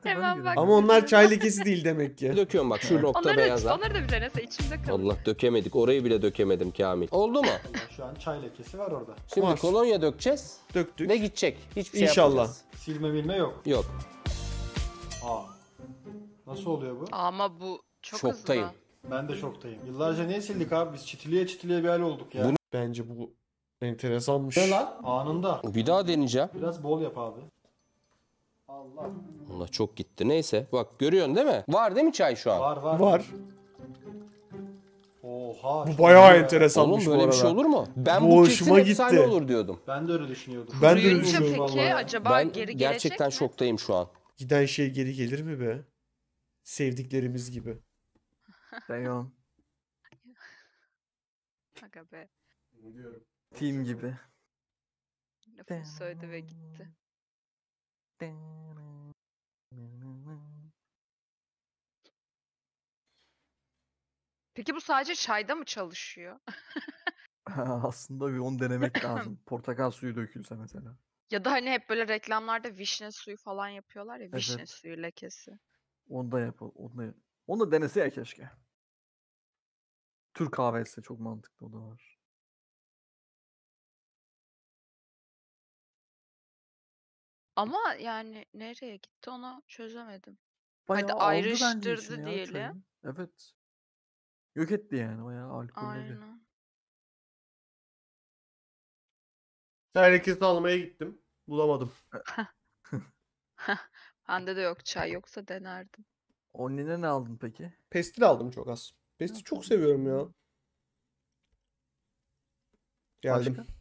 Hemen bak. Ama onlar çay lekesi değil demek ki. Döküyorum bak şu nokta Onları, beyaza. onları da bize nasıl içimde kalın. Allah dökemedik. Orayı bile dökemedim Kamil. Oldu mu? Şu an çay lekesi var orada. Şimdi Var. kolonya dökeceğiz Döktük. Ne gidecek. Hiçbir şey İnşallah. yapmayacağız. Silme bilme yok. Yok. Aa. Nasıl oluyor bu? Ama bu çok Şoktayım. hızlı. Ben de şoktayım. Yıllarca niye sildik abi? Biz çitiliye çitiliye bir hal olduk ya. Bunu- Bence bu enteresanmış. Ne lan? Anında. Bir daha deneyeceğim. Biraz bol yap abi. Allah. Allah çok gitti. Neyse bak görüyorsun değil mi? Var değil mi çay şu an? Var var. Var. Oha. Bu bayağı enteresanmış Oğlum bu böyle bir şey olur mu? Ben bu, Bu kesin gitti. olur diyordum. Ben de öyle düşünüyordum. Ben de öyle Duyunca düşünüyorum. peki vallahi. acaba ben geri gelecek gerçekten mi? şoktayım şu an. Giden şey geri gelir mi be? Sevdiklerimiz gibi. Dayan. Aga be. Film gibi. Lafını söyledi ve gitti. Peki bu sadece çayda mı çalışıyor? Aslında bir onu denemek lazım. Portakal suyu dökülse mesela. Ya da hani hep böyle reklamlarda vişne suyu falan yapıyorlar ya. Vişne evet. suyu lekesi. Onu da yap. Onu da, onu da denese ya keşke. Türk kahvesi çok mantıklı o da var. Ama yani nereye gitti onu çözemedim. Bayağı Hadi ayrıştırdı içine ya Evet. Yok etti yani bayağı alkolledi. Aynen. Herkesi almaya gittim. Bulamadım. E Bende de yok çay yoksa denerdim. Online'e ne aldın peki? Pestil aldım çok az. Pestil çok seviyorum ya. Geldim. Başka?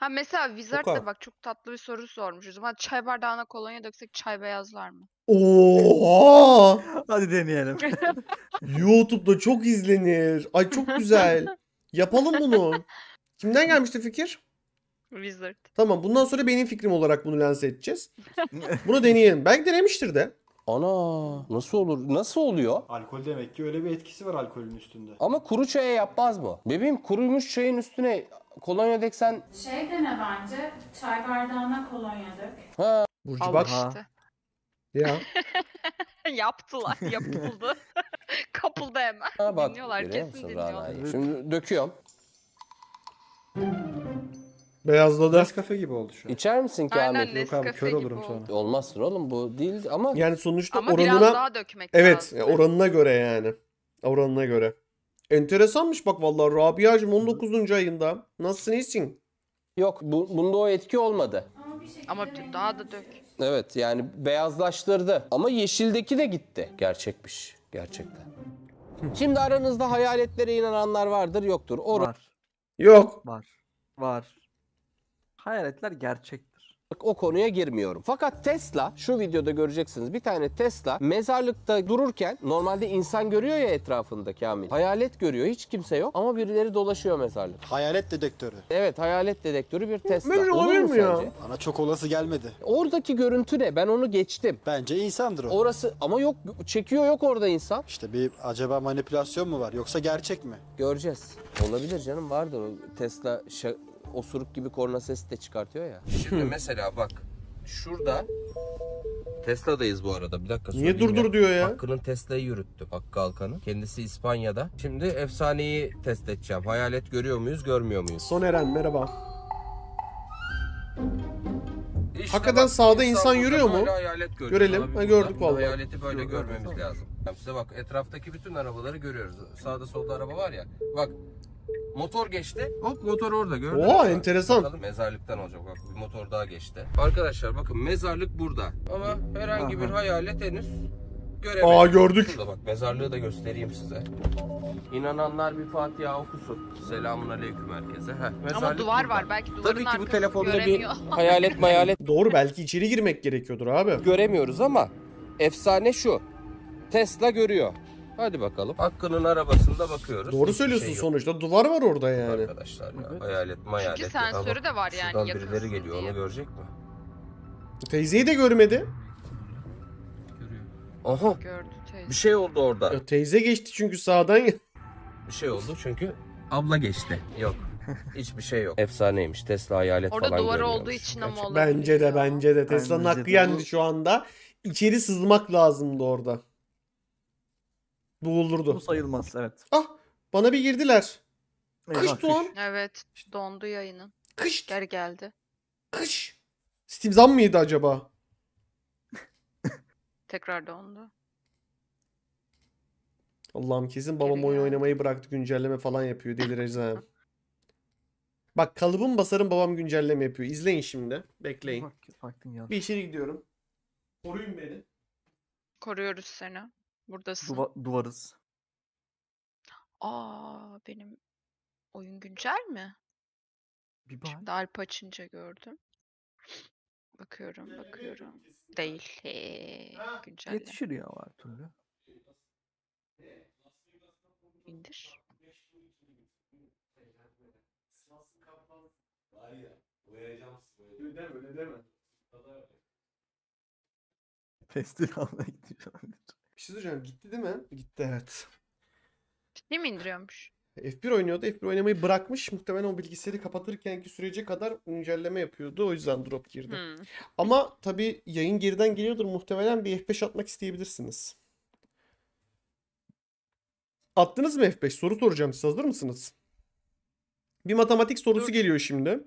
Ha mesela Wizard da bak çok tatlı bir soru sormuş. O zaman çay bardağına kolonya döksek çay beyazlar mı? Oo. Hadi deneyelim. YouTube'da çok izlenir. Ay çok güzel. Yapalım bunu. Kimden gelmişti fikir? Wizard. Tamam bundan sonra benim fikrim olarak bunu lanse edeceğiz. bunu deneyelim. Belki denemiştir de. Ana nasıl olur? Nasıl oluyor? Alkol demek ki öyle bir etkisi var alkolün üstünde. Ama kuru çaya yapmaz mı? Bebeğim kurumuş çayın üstüne Kolonya döksen... Şey dene bence. Çay bardağına kolonya dök. Ha. Burcu Allah. bak. Işte. Ya. Yaptılar. Yapıldı. Kapıldı hemen. Ha, bak, dinliyorlar. Kesin dinliyorlar. Evet. Şimdi döküyorum. Beyazladı. Nescafe gibi oldu şu an. İçer misin ki Ahmet? Yok abi kör olurum sonra. Olmazsın oğlum bu değil ama. Yani sonuçta ama oranına. Ama biraz daha dökmek Evet lazım. oranına göre yani. Oranına göre. Enteresanmış bak vallahi Rabia'cığım 19. ayında. Nasılsın iyisin? Yok bu, bunda o etki olmadı. Ama bir daha da dök. Evet yani beyazlaştırdı. Ama yeşildeki de gitti. Gerçekmiş gerçekten. Şimdi aranızda hayaletlere inananlar vardır yoktur. O Var. Yok. Var. Var. Hayaletler gerçek o konuya girmiyorum. Fakat Tesla şu videoda göreceksiniz bir tane Tesla mezarlıkta dururken normalde insan görüyor ya etrafında Kamil. Hayalet görüyor hiç kimse yok ama birileri dolaşıyor mezarlık. Hayalet dedektörü. Evet hayalet dedektörü bir Tesla. Mümkün olabilir mi ya? Sence? Bana çok olası gelmedi. Oradaki görüntü ne? Ben onu geçtim. Bence insandır o. Orası ama yok çekiyor yok orada insan. İşte bir acaba manipülasyon mu var yoksa gerçek mi? Göreceğiz. Olabilir canım vardır o Tesla osuruk gibi korna sesi de çıkartıyor ya. Şimdi mesela bak şurada Tesla'dayız bu arada. Bir dakika Niye durdur ya. diyor ya? Hakkı'nın Tesla'yı yürüttü. Hakkı Alkan'ın. Kendisi İspanya'da. Şimdi efsaneyi test edeceğim. Hayalet görüyor muyuz, görmüyor muyuz? Son Eren merhaba. İşte Hakikaten bak, sağda insan, yürüyor mu? Görelim. Abi, ha, gördük vallahi. Hayaleti böyle Gördüm. görmemiz lazım. Size bak etraftaki bütün arabaları görüyoruz. Sağda solda araba var ya. Bak Motor geçti. Hop motor orada gördün Oha mü? enteresan. Bakalım mezarlıktan olacak. Bak bir motor daha geçti. Arkadaşlar bakın mezarlık burada. Ama herhangi Aha. bir hayalet henüz göremedim. Aa gördük. Şurada bak mezarlığı da göstereyim size. İnananlar bir Fatiha okusun. Selamun aleyküm herkese. Heh, Ama duvar burada. var belki duvarın Tabii ki bu telefonda göremiyor. bir hayalet mayalet. Doğru belki içeri girmek gerekiyordur abi. Göremiyoruz ama efsane şu. Tesla görüyor. Hadi bakalım. Hakkı'nın arabasında bakıyoruz. Doğru şey söylüyorsun şey yok. sonuçta. Duvar var orada yani. Arkadaşlar ya. Evet. Hayalet mayalet. Çünkü sensörü de var yani. Şuradan birileri geliyor. Diye. Onu görecek mi? Teyzeyi de görmedi. Aha. Gördü teyze. Bir şey oldu orada. Ya teyze geçti çünkü sağdan. Bir şey oldu çünkü abla geçti. Yok. Hiçbir şey yok. Efsaneymiş. Tesla hayalet Orada falan duvar olduğu için ama olabilir. Bence de bence de. Tesla'nın hakkı yendi şu anda. İçeri sızmak lazımdı orada. Boğuldurdu. Bu sayılmaz evet. Ah bana bir girdiler. Eyvah, kış Doğan. Evet dondu yayının. Kış. Ger geldi. Kış. Steam zam mıydı acaba? Tekrar dondu. Allah'ım kesin babam oyun oynamayı bıraktı güncelleme falan yapıyor delireceğim. Bak kalıbım basarım babam güncelleme yapıyor. İzleyin şimdi. Bekleyin. Bir içeri gidiyorum. Koruyun beni. Koruyoruz seni. Buradasın. Duva- duvarız. Aa benim oyun güncel mi? Bir bak. Şimdi Alp açınca gördüm. Bakıyorum bakıyorum. Değil. Güncel. güncelle. Yetişir ya var türlü. İndir. Öyle deme öyle deme. Pestil almaya gidiyor bir şey söyleyeceğim. Gitti değil mi? Gitti evet. Ciddi mi indiriyormuş? F1 oynuyordu. F1 oynamayı bırakmış. Muhtemelen o bilgisayarı kapatırkenki sürece kadar güncelleme yapıyordu. O yüzden drop girdi. Hmm. Ama tabii yayın geriden geliyordur. Muhtemelen bir F5 atmak isteyebilirsiniz. Attınız mı F5? Soru soracağım siz Hazır mısınız? Bir matematik sorusu Dur. geliyor şimdi.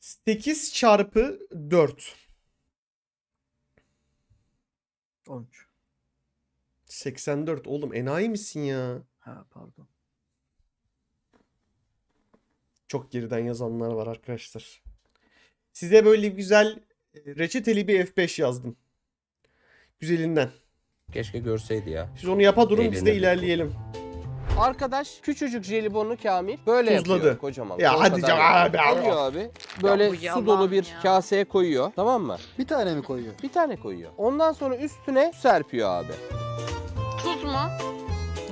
8 çarpı 4. 13. 84 oğlum enayi misin ya? Ha pardon. Çok geriden yazanlar var arkadaşlar. Size böyle güzel e, reçeteli bir F5 yazdım. Güzelinden. Keşke görseydi ya. Siz onu yapa durun biz de ilerleyelim. Arkadaş küçücük jelibonu Kamil böyle Tuzladı. yapıyor kocaman. Ya hadi canım abi. Alıyor abi. Böyle ya su dolu bir ya. kaseye koyuyor tamam mı? Bir tane mi koyuyor? Bir tane koyuyor. Ondan sonra üstüne serpiyor abi. Tuz mu?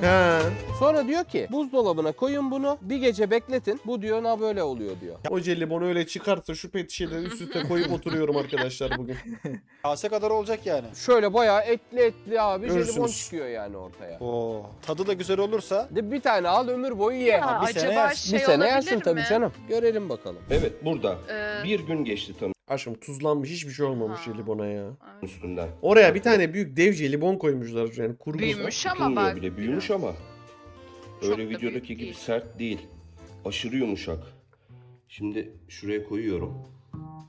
He. Sonra diyor ki buzdolabına koyun bunu bir gece bekletin. Bu diyor na böyle oluyor diyor. O jelibonu öyle çıkartır, şu pet şişeleri üst üste koyup oturuyorum arkadaşlar bugün. Kase kadar olacak yani. Şöyle bayağı etli etli abi Görürsünüz. jelibon çıkıyor yani ortaya. Oo. Tadı da güzel olursa. De bir tane al ömür boyu ye. Ya, bir acaba sene yersin. şey bir sene yersin tabii canım. Görelim bakalım. Evet burada ee... bir gün geçti tanı. Aşkım tuzlanmış hiçbir şey olmamış Ha. jelibona ya. üstünden. Oraya bir tane büyük dev jelibon koymuşlar yani kurgu. Büyümüş ama Tutulmuyor bak. bile büyümüş ama. Öyle büyük videodaki gibi değil. sert değil. Aşırı yumuşak. Şimdi şuraya koyuyorum.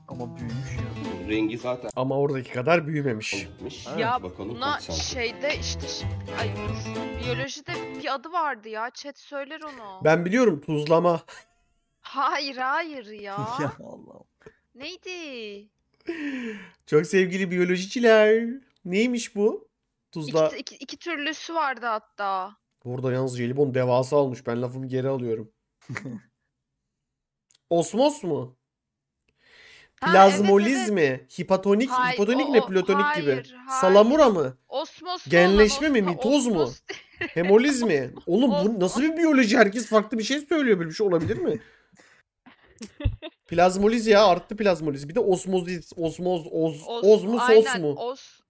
Ama büyümüş ya. Rengi zaten Ama oradaki kadar büyümemiş. gitmiş. Ya bakalım buna şeyde işte ş- ay Biyolojide bir adı vardı ya. Chat söyler onu. Ben biliyorum tuzlama. Hayır hayır ya. ya Allah'ım. Neydi? Çok sevgili biyolojiciler. Neymiş bu? Tuzla. İki, iki, iki türlüsü vardı hatta. Burada yalnız jelibon devasa olmuş. Ben lafımı geri alıyorum. Osmos mu? Ha, Plazmolizmi, evet, evet. hipatonik, hayır, hipatonik o, mi, platonik hayır, gibi? Hayır. Salamura mı? Osmos Genleşme olan, mi, mitoz osmos. mu? Hemoliz mi? Oğlum bu nasıl bir biyoloji? Herkes farklı bir şey söylüyor. Böyle bir şey olabilir mi? Plazmoliz ya arttı plazmoliz. Bir de osmoziz, osmoz, oz, oz, oz mu mu? Oz,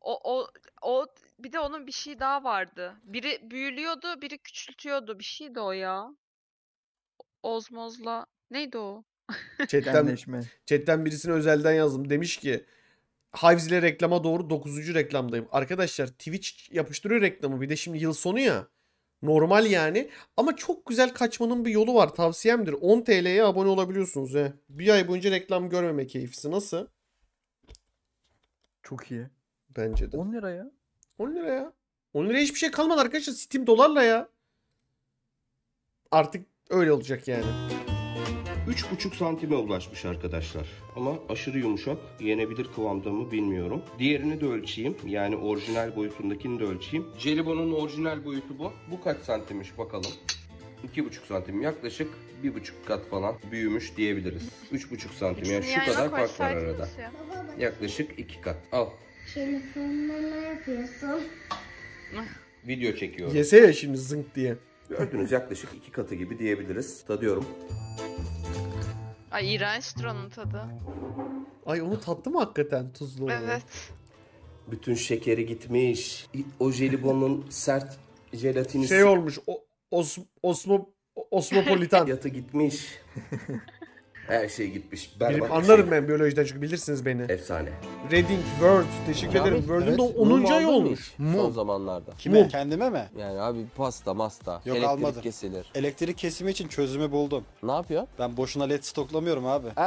o, o, o, bir de onun bir şey daha vardı. Biri büyülüyordu, biri küçültüyordu. Bir şey de o ya. Ozmozla. Neydi o? Chatten, chatten birisine özelden yazdım. Demiş ki Hives ile reklama doğru 9. reklamdayım. Arkadaşlar Twitch yapıştırıyor reklamı. Bir de şimdi yıl sonu ya. Normal yani. Ama çok güzel kaçmanın bir yolu var. Tavsiyemdir. 10 TL'ye abone olabiliyorsunuz. He. Bir ay boyunca reklam görmeme keyifsi. Nasıl? Çok iyi. Bence de. 10 lira ya. 10 lira ya. 10 lira hiçbir şey kalmadı arkadaşlar. Steam dolarla ya. Artık öyle olacak yani. 3,5 santime ulaşmış arkadaşlar. Ama aşırı yumuşak. Yenebilir kıvamda mı bilmiyorum. Diğerini de ölçeyim. Yani orijinal boyutundakini de ölçeyim. Jelibon'un orijinal boyutu bu. Bu kaç santimmiş bakalım. 2,5 santim yaklaşık 1,5 kat falan büyümüş diyebiliriz. 3,5 santim yani şu kadar fark var arada. Yaklaşık 2 kat. Al. Video çekiyorum. Yese ya şimdi zınk diye. Gördünüz yaklaşık 2 katı gibi diyebiliriz. Tadıyorum. Ay iğrençtir onun tadı. Ay onu tatlı mı hakikaten tuzlu? Evet. Bütün şekeri gitmiş. O jelibonun sert jelatini... Şey olmuş. O, os, osmo, osmopolitan. Yatı gitmiş. Her şey gitmiş. Berbat Bilim, anlarım şey. ben biyolojiden çünkü bilirsiniz beni. Efsane. Reading, Word. Teşekkür ederim. Word'un evet, da 10. ay olmuş. Mu Son zamanlarda. Kime? Mum. Kendime mi? Yani abi pasta, masta, Yok elektrik almadım. kesilir. Elektrik kesimi için çözümü buldum. Ne yapıyor? Ben boşuna led stoklamıyorum abi. Ee,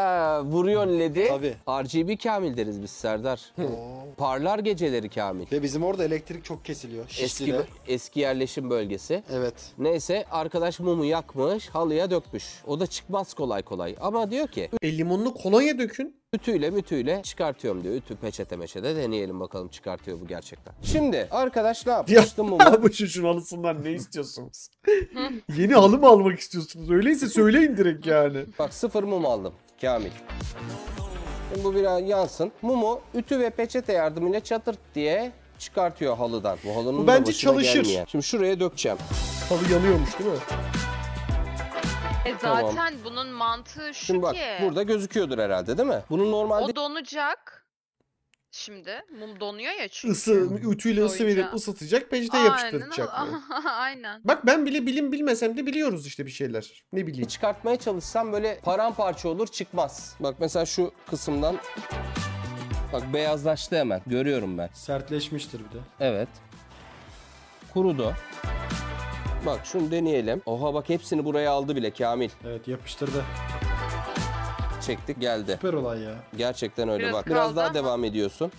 vuruyorsun ledi. Tabii. RGB Kamil deriz biz Serdar. Parlar geceleri Kamil. Ve bizim orada elektrik çok kesiliyor. Eski, eski yerleşim bölgesi. Evet. Neyse arkadaş mumu yakmış, halıya dökmüş. O da çıkmaz kolay kolay. Ama diyor ki e, limonlu kolonya dökün. Ütüyle mütüyle çıkartıyorum diyor. Ütü peçete meçete deneyelim bakalım çıkartıyor bu gerçekten. Şimdi arkadaşlar ne yapmıştım mı? bu şu şunu ne istiyorsunuz? Yeni halı mı almak istiyorsunuz? Öyleyse söyleyin direkt yani. Bak sıfır mum aldım Kamil. Şimdi bu biraz yansın. Mumu ütü ve peçete yardımıyla çatırt diye çıkartıyor halıdan. Bu halının bu bence da çalışır. Gelmeyen. Şimdi şuraya dökeceğim. Halı yanıyormuş değil mi? E zaten Tamam. bunun mantığı şu Şimdi bak ki. burada gözüküyordur herhalde değil mi? Bunu normalde O donacak. Şimdi mum donuyor ya çünkü. Isı, ütüyle ısı verip Soyacağım. ısıtacak, peçeteye yapıştıracak. Aynen. Bak ben bile bilim bilmesem de biliyoruz işte bir şeyler. Ne bileyim. çıkartmaya çalışsam böyle paramparça olur çıkmaz. Bak mesela şu kısımdan Bak beyazlaştı hemen. Görüyorum ben. Sertleşmiştir bir de. Evet. Kurudu. Bak şunu deneyelim. Oha bak hepsini buraya aldı bile Kamil. Evet yapıştırdı. Çektik geldi. Süper olay ya. Gerçekten öyle Biraz bak. Biraz daha devam ediyorsun.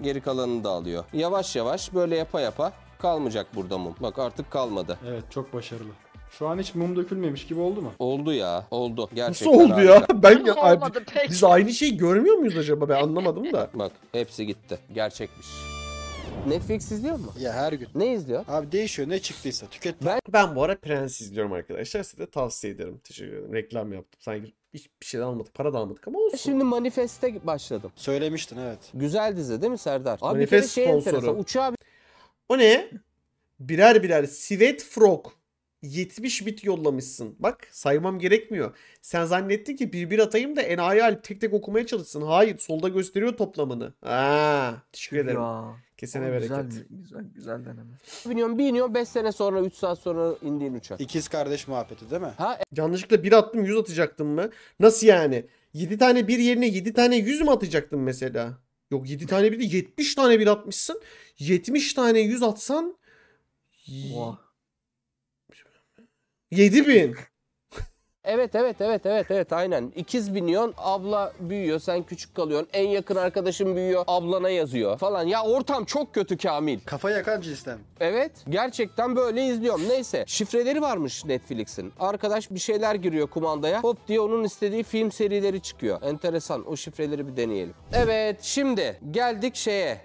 Geri kalanını da alıyor. Yavaş yavaş böyle yapa yapa kalmayacak burada mum. Bak artık kalmadı. Evet çok başarılı. Şu an hiç mum dökülmemiş gibi oldu mu? Oldu ya. Oldu. Gerçekten Nasıl oldu ya? Ben ya, Olmadı biz aynı şeyi görmüyor muyuz acaba? Ben anlamadım da. Bak hepsi gitti. Gerçekmiş. Netflix izliyor mu? Ya her gün. Ne izliyor? Abi değişiyor ne çıktıysa tüket. Ben, ben bu ara Prens izliyorum arkadaşlar. Size de tavsiye ederim. Teşekkür ederim. Reklam yaptım. Sanki hiçbir şey almadık. Para da almadık ama olsun. E şimdi Manifest'e başladım. Söylemiştin evet. Güzel dizi değil mi Serdar? Abi bir kere şey sponsoru. enteresan. Uçağa... O ne? Birer birer Sivet Frog 70 bit yollamışsın. Bak saymam gerekmiyor. Sen zannettin ki bir bir atayım da enayi alp tek tek okumaya çalışsın. Hayır solda gösteriyor toplamını. Aa, teşekkür ederim. Ya. Kesene bereket. Güzel, güzel, güzel deneme. Biniyorum bir iniyorum 5 sene sonra 3 saat sonra indiğin uçak. İkiz kardeş muhabbeti değil mi? Ha, e- Yanlışlıkla bir attım 100 atacaktım mı? Nasıl yani? 7 tane bir yerine 7 tane 100 mü atacaktım mesela? Yok 7 tane bir de 70 tane bir atmışsın. 70 tane 100 atsan... Oha. 7000. Evet evet evet evet evet aynen. İkiz biniyorsun abla büyüyor sen küçük kalıyorsun. En yakın arkadaşın büyüyor ablana yazıyor falan. Ya ortam çok kötü Kamil. Kafa yakan cinsten. Evet gerçekten böyle izliyorum. Neyse şifreleri varmış Netflix'in. Arkadaş bir şeyler giriyor kumandaya hop diye onun istediği film serileri çıkıyor. Enteresan o şifreleri bir deneyelim. Evet şimdi geldik şeye.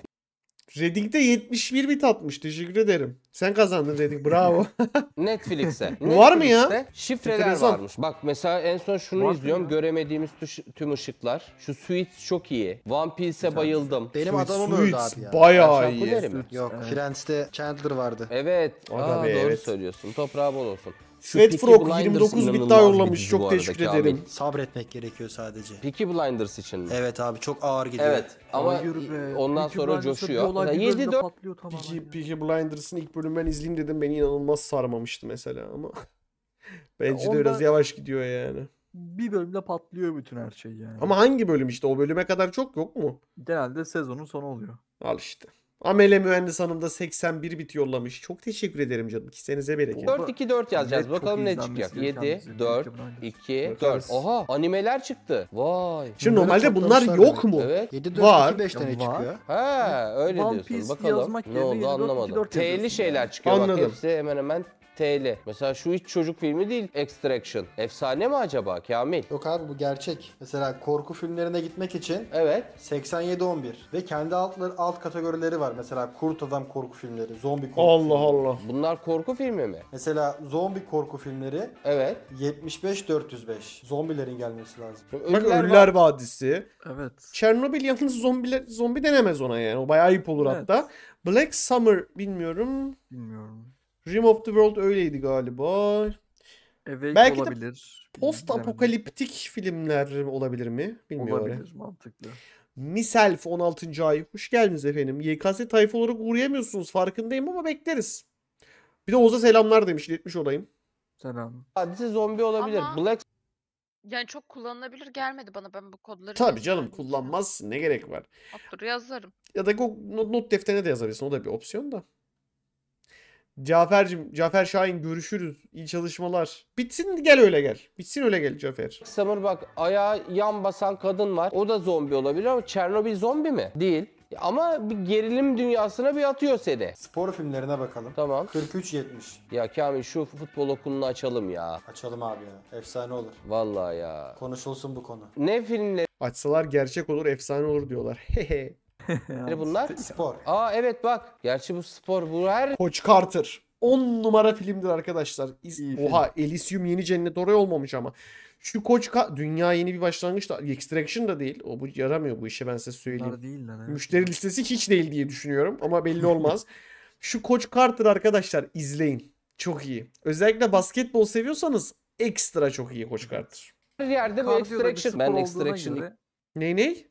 Redding'de 71 bit atmış teşekkür ederim. Sen kazandın dedik bravo. Netflix'e. Var mı ya? Şifreler Enteresan. varmış. Bak mesela en son şunu Var izliyorum. ya? Göremediğimiz tüm ışıklar. Şu Suits çok iyi. One Piece'e bayıldım. Benim adamım öldü abi ya. bayağı iyi. Şampanyer mi? Yok Friends'te Chandler vardı. Evet. Aga Aa, doğru evet. söylüyorsun. Toprağı bol olsun. Sweatfrog 29 bit daha yollamış. Çok teşekkür ederim. Abi. Sabretmek gerekiyor sadece. Peaky Blinders için mi? Evet abi çok ağır gidiyor. Evet ama ondan Peaky sonra Blinders'a coşuyor. 7 4 Peaky, Peaky Blinders'ın ilk bölümünü ben izleyeyim dedim. Beni inanılmaz sarmamıştı mesela ama bence ya de biraz yavaş gidiyor yani. Bir bölümde patlıyor bütün her şey yani. Ama hangi bölüm işte o bölüme kadar çok yok mu? Genelde sezonun sonu oluyor. Al işte. Amele mühendis hanım da 81 bit yollamış. Çok teşekkür ederim canım. Kesenize bereket. 4 2 4 yazacağız. Evet, Bakalım ne çıkacak. 7 4 2 4. Oha animeler çıktı. Vay. Şimdi normalde bunlar yok mu? Evet. 7 4 var. 2 5 tane var. çıkıyor. He öyle One diyorsun. Piece Bakalım. Ne oldu anlamadım. T'li şeyler çıkıyor Anladım. bak hepsi hemen hemen TL. Mesela şu hiç çocuk filmi değil Extraction. Efsane mi acaba Kamil? Yok abi bu gerçek. Mesela korku filmlerine gitmek için Evet. 87-11 ve kendi altları, alt kategorileri var. Mesela kurt adam korku filmleri, zombi korku filmleri. Allah Allah. Bunlar korku filmi mi? Mesela zombi korku filmleri Evet. 75-405. Zombilerin gelmesi lazım. Şimdi Ölüler, Ölüler Vadisi. Evet. Çernobil yalnız zombiler, zombi denemez ona yani. O bayağı ayıp olur Evet. hatta. Black Summer bilmiyorum. Bilmiyorum. Dream of the World öyleydi galiba. Awake Belki olabilir. de post apokaliptik filmler olabilir mi? Bilmiyorum. Olabilir mantıklı. Miself 16. ay. Hoş geldiniz efendim. YKS tayfa olarak uğrayamıyorsunuz farkındayım ama bekleriz. Bir de Oğuz'a selamlar demiş. İletmiş olayım. Selam. Hadise zombi olabilir. Ama... Black yani çok kullanılabilir gelmedi bana ben bu kodları. Tabii canım kullanmaz ne gerek var. Otur yazarım. Ya da not defterine de yazabilirsin o da bir opsiyon da. Cafer'cim, Cafer Şahin görüşürüz. İyi çalışmalar. Bitsin gel öyle gel. Bitsin öyle gel Cafer. Samur bak ayağa yan basan kadın var. O da zombi olabilir ama Çernobil zombi mi? Değil. Ama bir gerilim dünyasına bir atıyor seni. Spor filmlerine bakalım. Tamam. 43-70. Ya Kamil şu futbol okulunu açalım ya. Açalım abi ya. Efsane olur. Vallahi ya. Konuşulsun bu konu. Ne filmleri Açsalar gerçek olur, efsane olur diyorlar. Hehe. Yani hani bunlar? Spor. Aa evet bak. Gerçi bu spor. Bu her... Koç Carter. 10 numara filmdir arkadaşlar. İz... İyi Oha Elysium yeni cennet oraya olmamış ama. Şu koç Ka- dünya yeni bir başlangıç da Extraction da değil. O bu yaramıyor bu işe ben size söyleyeyim. değil lan, evet. Müşteri listesi hiç değil diye düşünüyorum ama belli olmaz. Şu koç Carter arkadaşlar izleyin. Çok iyi. Özellikle basketbol seviyorsanız ekstra çok iyi koç Carter. Her yerde bu Extraction. spor Ben Extraction. göre- Ney ney?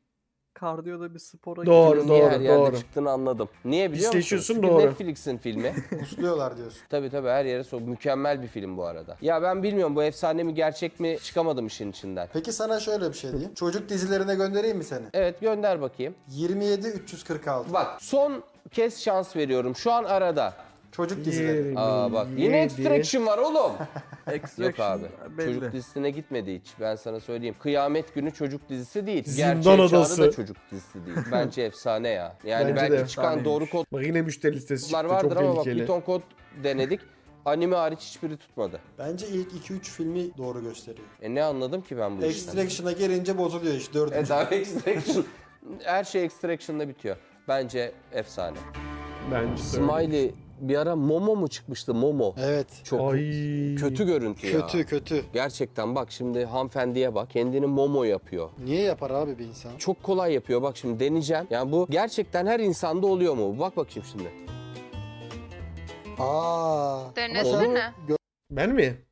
Kardiyoda da bir spora Doğru, gidiyor. doğru, her doğru. çıktığını anladım. Niye biliyor musun? Çünkü doğru. Netflix'in filmi. Kusluyorlar diyorsun. Tabii tabii her yere sok. Mükemmel bir film bu arada. Ya ben bilmiyorum bu efsane mi gerçek mi çıkamadım işin içinden. Peki sana şöyle bir şey diyeyim. Çocuk dizilerine göndereyim mi seni? Evet gönder bakayım. 27 346. Bak son kez şans veriyorum. Şu an arada. Çocuk dizileri. Aa bak yine Extraction var oğlum. Yok abi. belli. Çocuk dizisine gitmedi hiç. Ben sana söyleyeyim. Kıyamet Günü çocuk dizisi değil. Zindan Gerçeğe Adası. da çocuk dizisi değil. Bence efsane ya. Yani Bence belki çıkan doğru kod. Bak yine müşteri listesi çıktı. vardır Çok ama bak bir ton kod denedik. Anime hariç hiçbiri tutmadı. Bence ilk 2-3 filmi doğru gösteriyor. E ne anladım ki ben bu işten? Extraction'a gelince bozuluyor iş. Dördüncü. E daha Extraction. Her şey Extraction'da bitiyor. Bence efsane. Bence de öyle. Smiley bir ara Momo mu çıkmıştı Momo? Evet. Çok Ay. kötü görüntü kötü, ya. Kötü kötü. Gerçekten bak şimdi hanımefendiye bak kendini Momo yapıyor. Niye yapar abi bir insan? Çok kolay yapıyor bak şimdi deneyeceğim. Yani bu gerçekten her insanda oluyor mu? Bak bakayım şimdi. Aa. Denesene. Ben mi?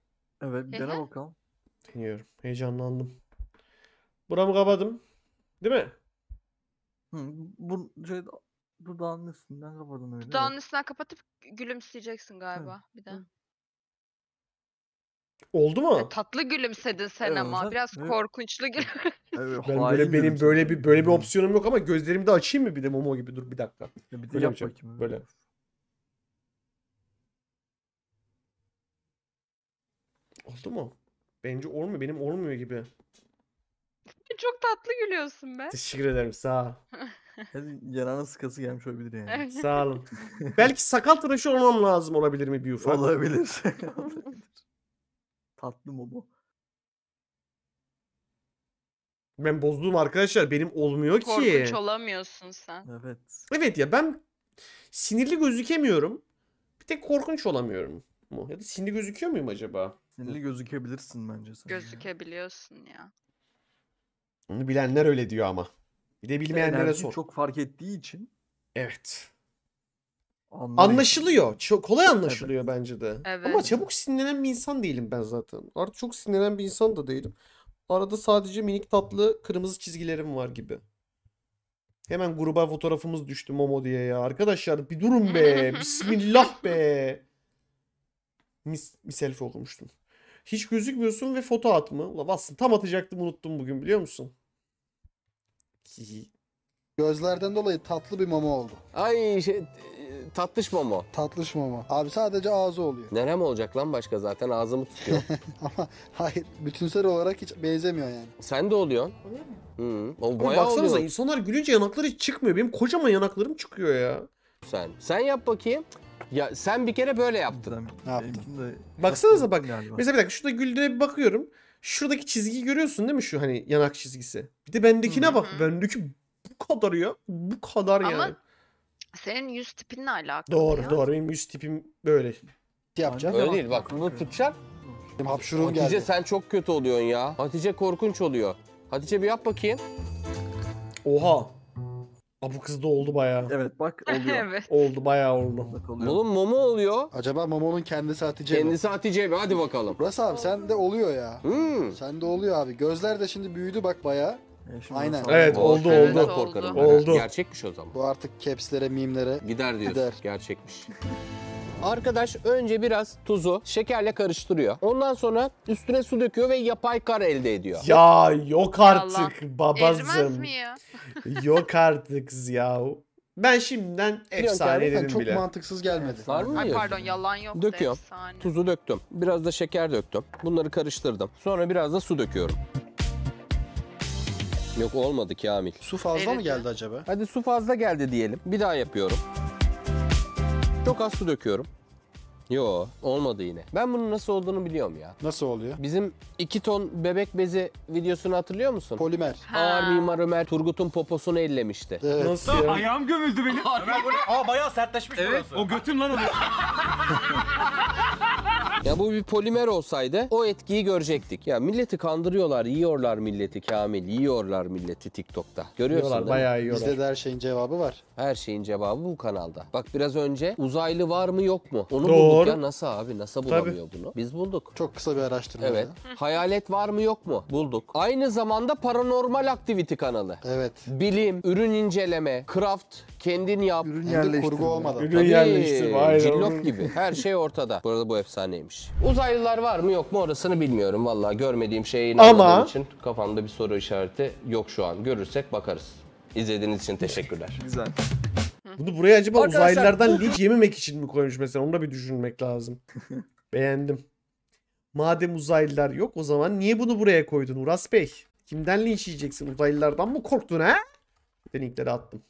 Evet bir dene bakalım. Deniyorum. Heyecanlandım. Buramı kapadım. Değil mi? Hı, bu şey dudağının üstünden kapadın öyle. Dudağının üstünden kapatıp gülümseyeceksin galiba bir de. Oldu e, mu? Tatlı gülümsedin sen Evet, ama. Biraz evet. korkunçlu gül. Ben böyle benim böyle bir böyle bir opsiyonum yok ama gözlerimi de açayım mı bir de Momo gibi dur bir dakika. Ya Bir de Böyle yap bakayım. Böyle. Oldu mu? Bence olmuyor. Benim olmuyor gibi. Çok tatlı gülüyorsun be. Teşekkür ederim. Sağ ol. Yanağına sıkası gelmiş olabilir yani. Sağ olun. Belki sakal tıraşı olmam lazım olabilir mi bir ufak? Olabilir. Tatlı mı bu? Ben bozdum arkadaşlar. Benim olmuyor ki. Korkunç olamıyorsun sen. Evet. Evet ya ben sinirli gözükemiyorum. Bir tek korkunç olamıyorum. Mu? Ya da sinirli gözüküyor muyum acaba? Sinirli gözükebilirsin bence sen. Gözükebiliyorsun ya. Onu bilenler öyle diyor ama. Bir de bilmeyenlere sor. çok fark ettiği için. Evet. Anlayın. Anlaşılıyor. Çok kolay anlaşılıyor evet. bence de. Evet. Ama çabuk sinirlenen bir insan değilim ben zaten. Artık çok sinirlenen bir insan da değilim. Arada sadece minik tatlı kırmızı çizgilerim var gibi. Hemen gruba fotoğrafımız düştü Momo diye ya. Arkadaşlar bir durun be. Bismillah be. Mis, bir selfie okumuştum. Hiç gözükmüyorsun ve foto at mı? Ulan aslında tam atacaktım unuttum bugün biliyor musun? Gözlerden dolayı tatlı bir mama oldu. Ay şey, tatlış mama. Tatlış mama. Abi sadece ağzı oluyor. Nerem olacak lan başka zaten ağzımı tutuyor. Ama hayır bütünsel olarak hiç benzemiyor yani. Sen de oluyorsun. Oluyor mu? Hı. O Ama baksanıza oluyor. insanlar gülünce yanakları hiç çıkmıyor. Benim kocaman yanaklarım çıkıyor ya. Sen. Sen yap bakayım. Ya sen bir kere böyle yaptın. Ne yaptın? Baksanıza bak. Mesela bir dakika şurada güldüğe bir bakıyorum. Şuradaki çizgiyi görüyorsun değil mi şu hani yanak çizgisi? Bir de bendekine Hı-hı. bak. Bendeki bu kadar ya. Bu kadar Ama yani. Senin yüz tipinle alakalı. Doğru ya. doğru. Benim yüz tipim böyle. Yapacağım. Öyle değil bak bunu tutacaksın. Benim Hatice geldi. sen çok kötü oluyorsun ya. Hatice korkunç oluyor. Hatice bir yap bakayım. Oha. Ha bu kız da oldu bayağı. Evet bak oluyor. evet. Oldu bayağı oldu. Oğlum Momo oluyor. Acaba Momo'nun kendisi Hatice mi? Kendisi Hatice mi? Hadi bakalım. Burası abi sen de oluyor ya. Hmm. Sen de oluyor abi. Gözler de şimdi büyüdü bak bayağı. E, Aynen. Evet oldu oldu. oldu. Korkarım Oldu. Gerçekmiş o zaman. Bu artık capslere, mimlere Gider diyorsun. Gider. Gerçekmiş. Arkadaş önce biraz tuzu şekerle karıştırıyor. Ondan sonra üstüne su döküyor ve yapay kar elde ediyor. Ya yok artık Allah. babazım. yok artık ya. Ben şimdiden efsane dedim çok bile. Çok mantıksız gelmedi. Var mı Ay pardon yalan yok. Döküyorum. Efsane. Tuzu döktüm. Biraz da şeker döktüm. Bunları karıştırdım. Sonra biraz da su döküyorum. Yok olmadı Kamil. Su fazla Eridi. mı geldi acaba? Hadi su fazla geldi diyelim. Bir daha yapıyorum. Çok az su döküyorum. Yo olmadı yine. Ben bunun nasıl olduğunu biliyorum ya. Nasıl oluyor? Bizim 2 ton bebek bezi videosunu hatırlıyor musun? Polimer. Ha. Ağır mimar Ömer Turgut'un poposunu ellemişti. Evet. Nasıl ya? Ayağım gömüldü benim. Ömer böyle, aa bayağı sertleşmiş evet. burası. O götün lan o. Ya bu bir polimer olsaydı o etkiyi görecektik. Ya milleti kandırıyorlar, yiyorlar milleti Kamil, yiyorlar milleti TikTok'ta. Görüyorsun Yiyorlar, değil mi? bayağı yiyorlar. Bizde de her şeyin cevabı var. Her şeyin cevabı bu kanalda. Bak biraz önce uzaylı var mı yok mu? Onu bulduk ya NASA abi. NASA bulamıyor bunu. Biz bulduk. Çok kısa bir araştırma. Evet. ya. Hayalet var mı yok mu? Bulduk. Aynı zamanda paranormal aktivite kanalı. Evet. bilim, ürün inceleme, craft, kendin yap. Ürün Hem yerleştirme. kurgu olmadan. Ürün Tabii, yerleştirme. Cillop gibi. Her şey ortada. Burada bu efsaneymiş yapmış. Uzaylılar var mı yok mu orasını bilmiyorum. Valla görmediğim şeye inanmadığım Ama... için kafamda bir soru işareti yok şu an. Görürsek bakarız. İzlediğiniz için teşekkürler. Güzel. Bunu buraya acaba Arkadaşlar, uzaylılardan linç yememek için mi koymuş mesela? Onu da bir düşünmek lazım. Beğendim. Madem uzaylılar yok o zaman niye bunu buraya koydun Uras Bey? Kimden linç yiyeceksin? Uzaylılardan mı korktun ha? Linkleri attım.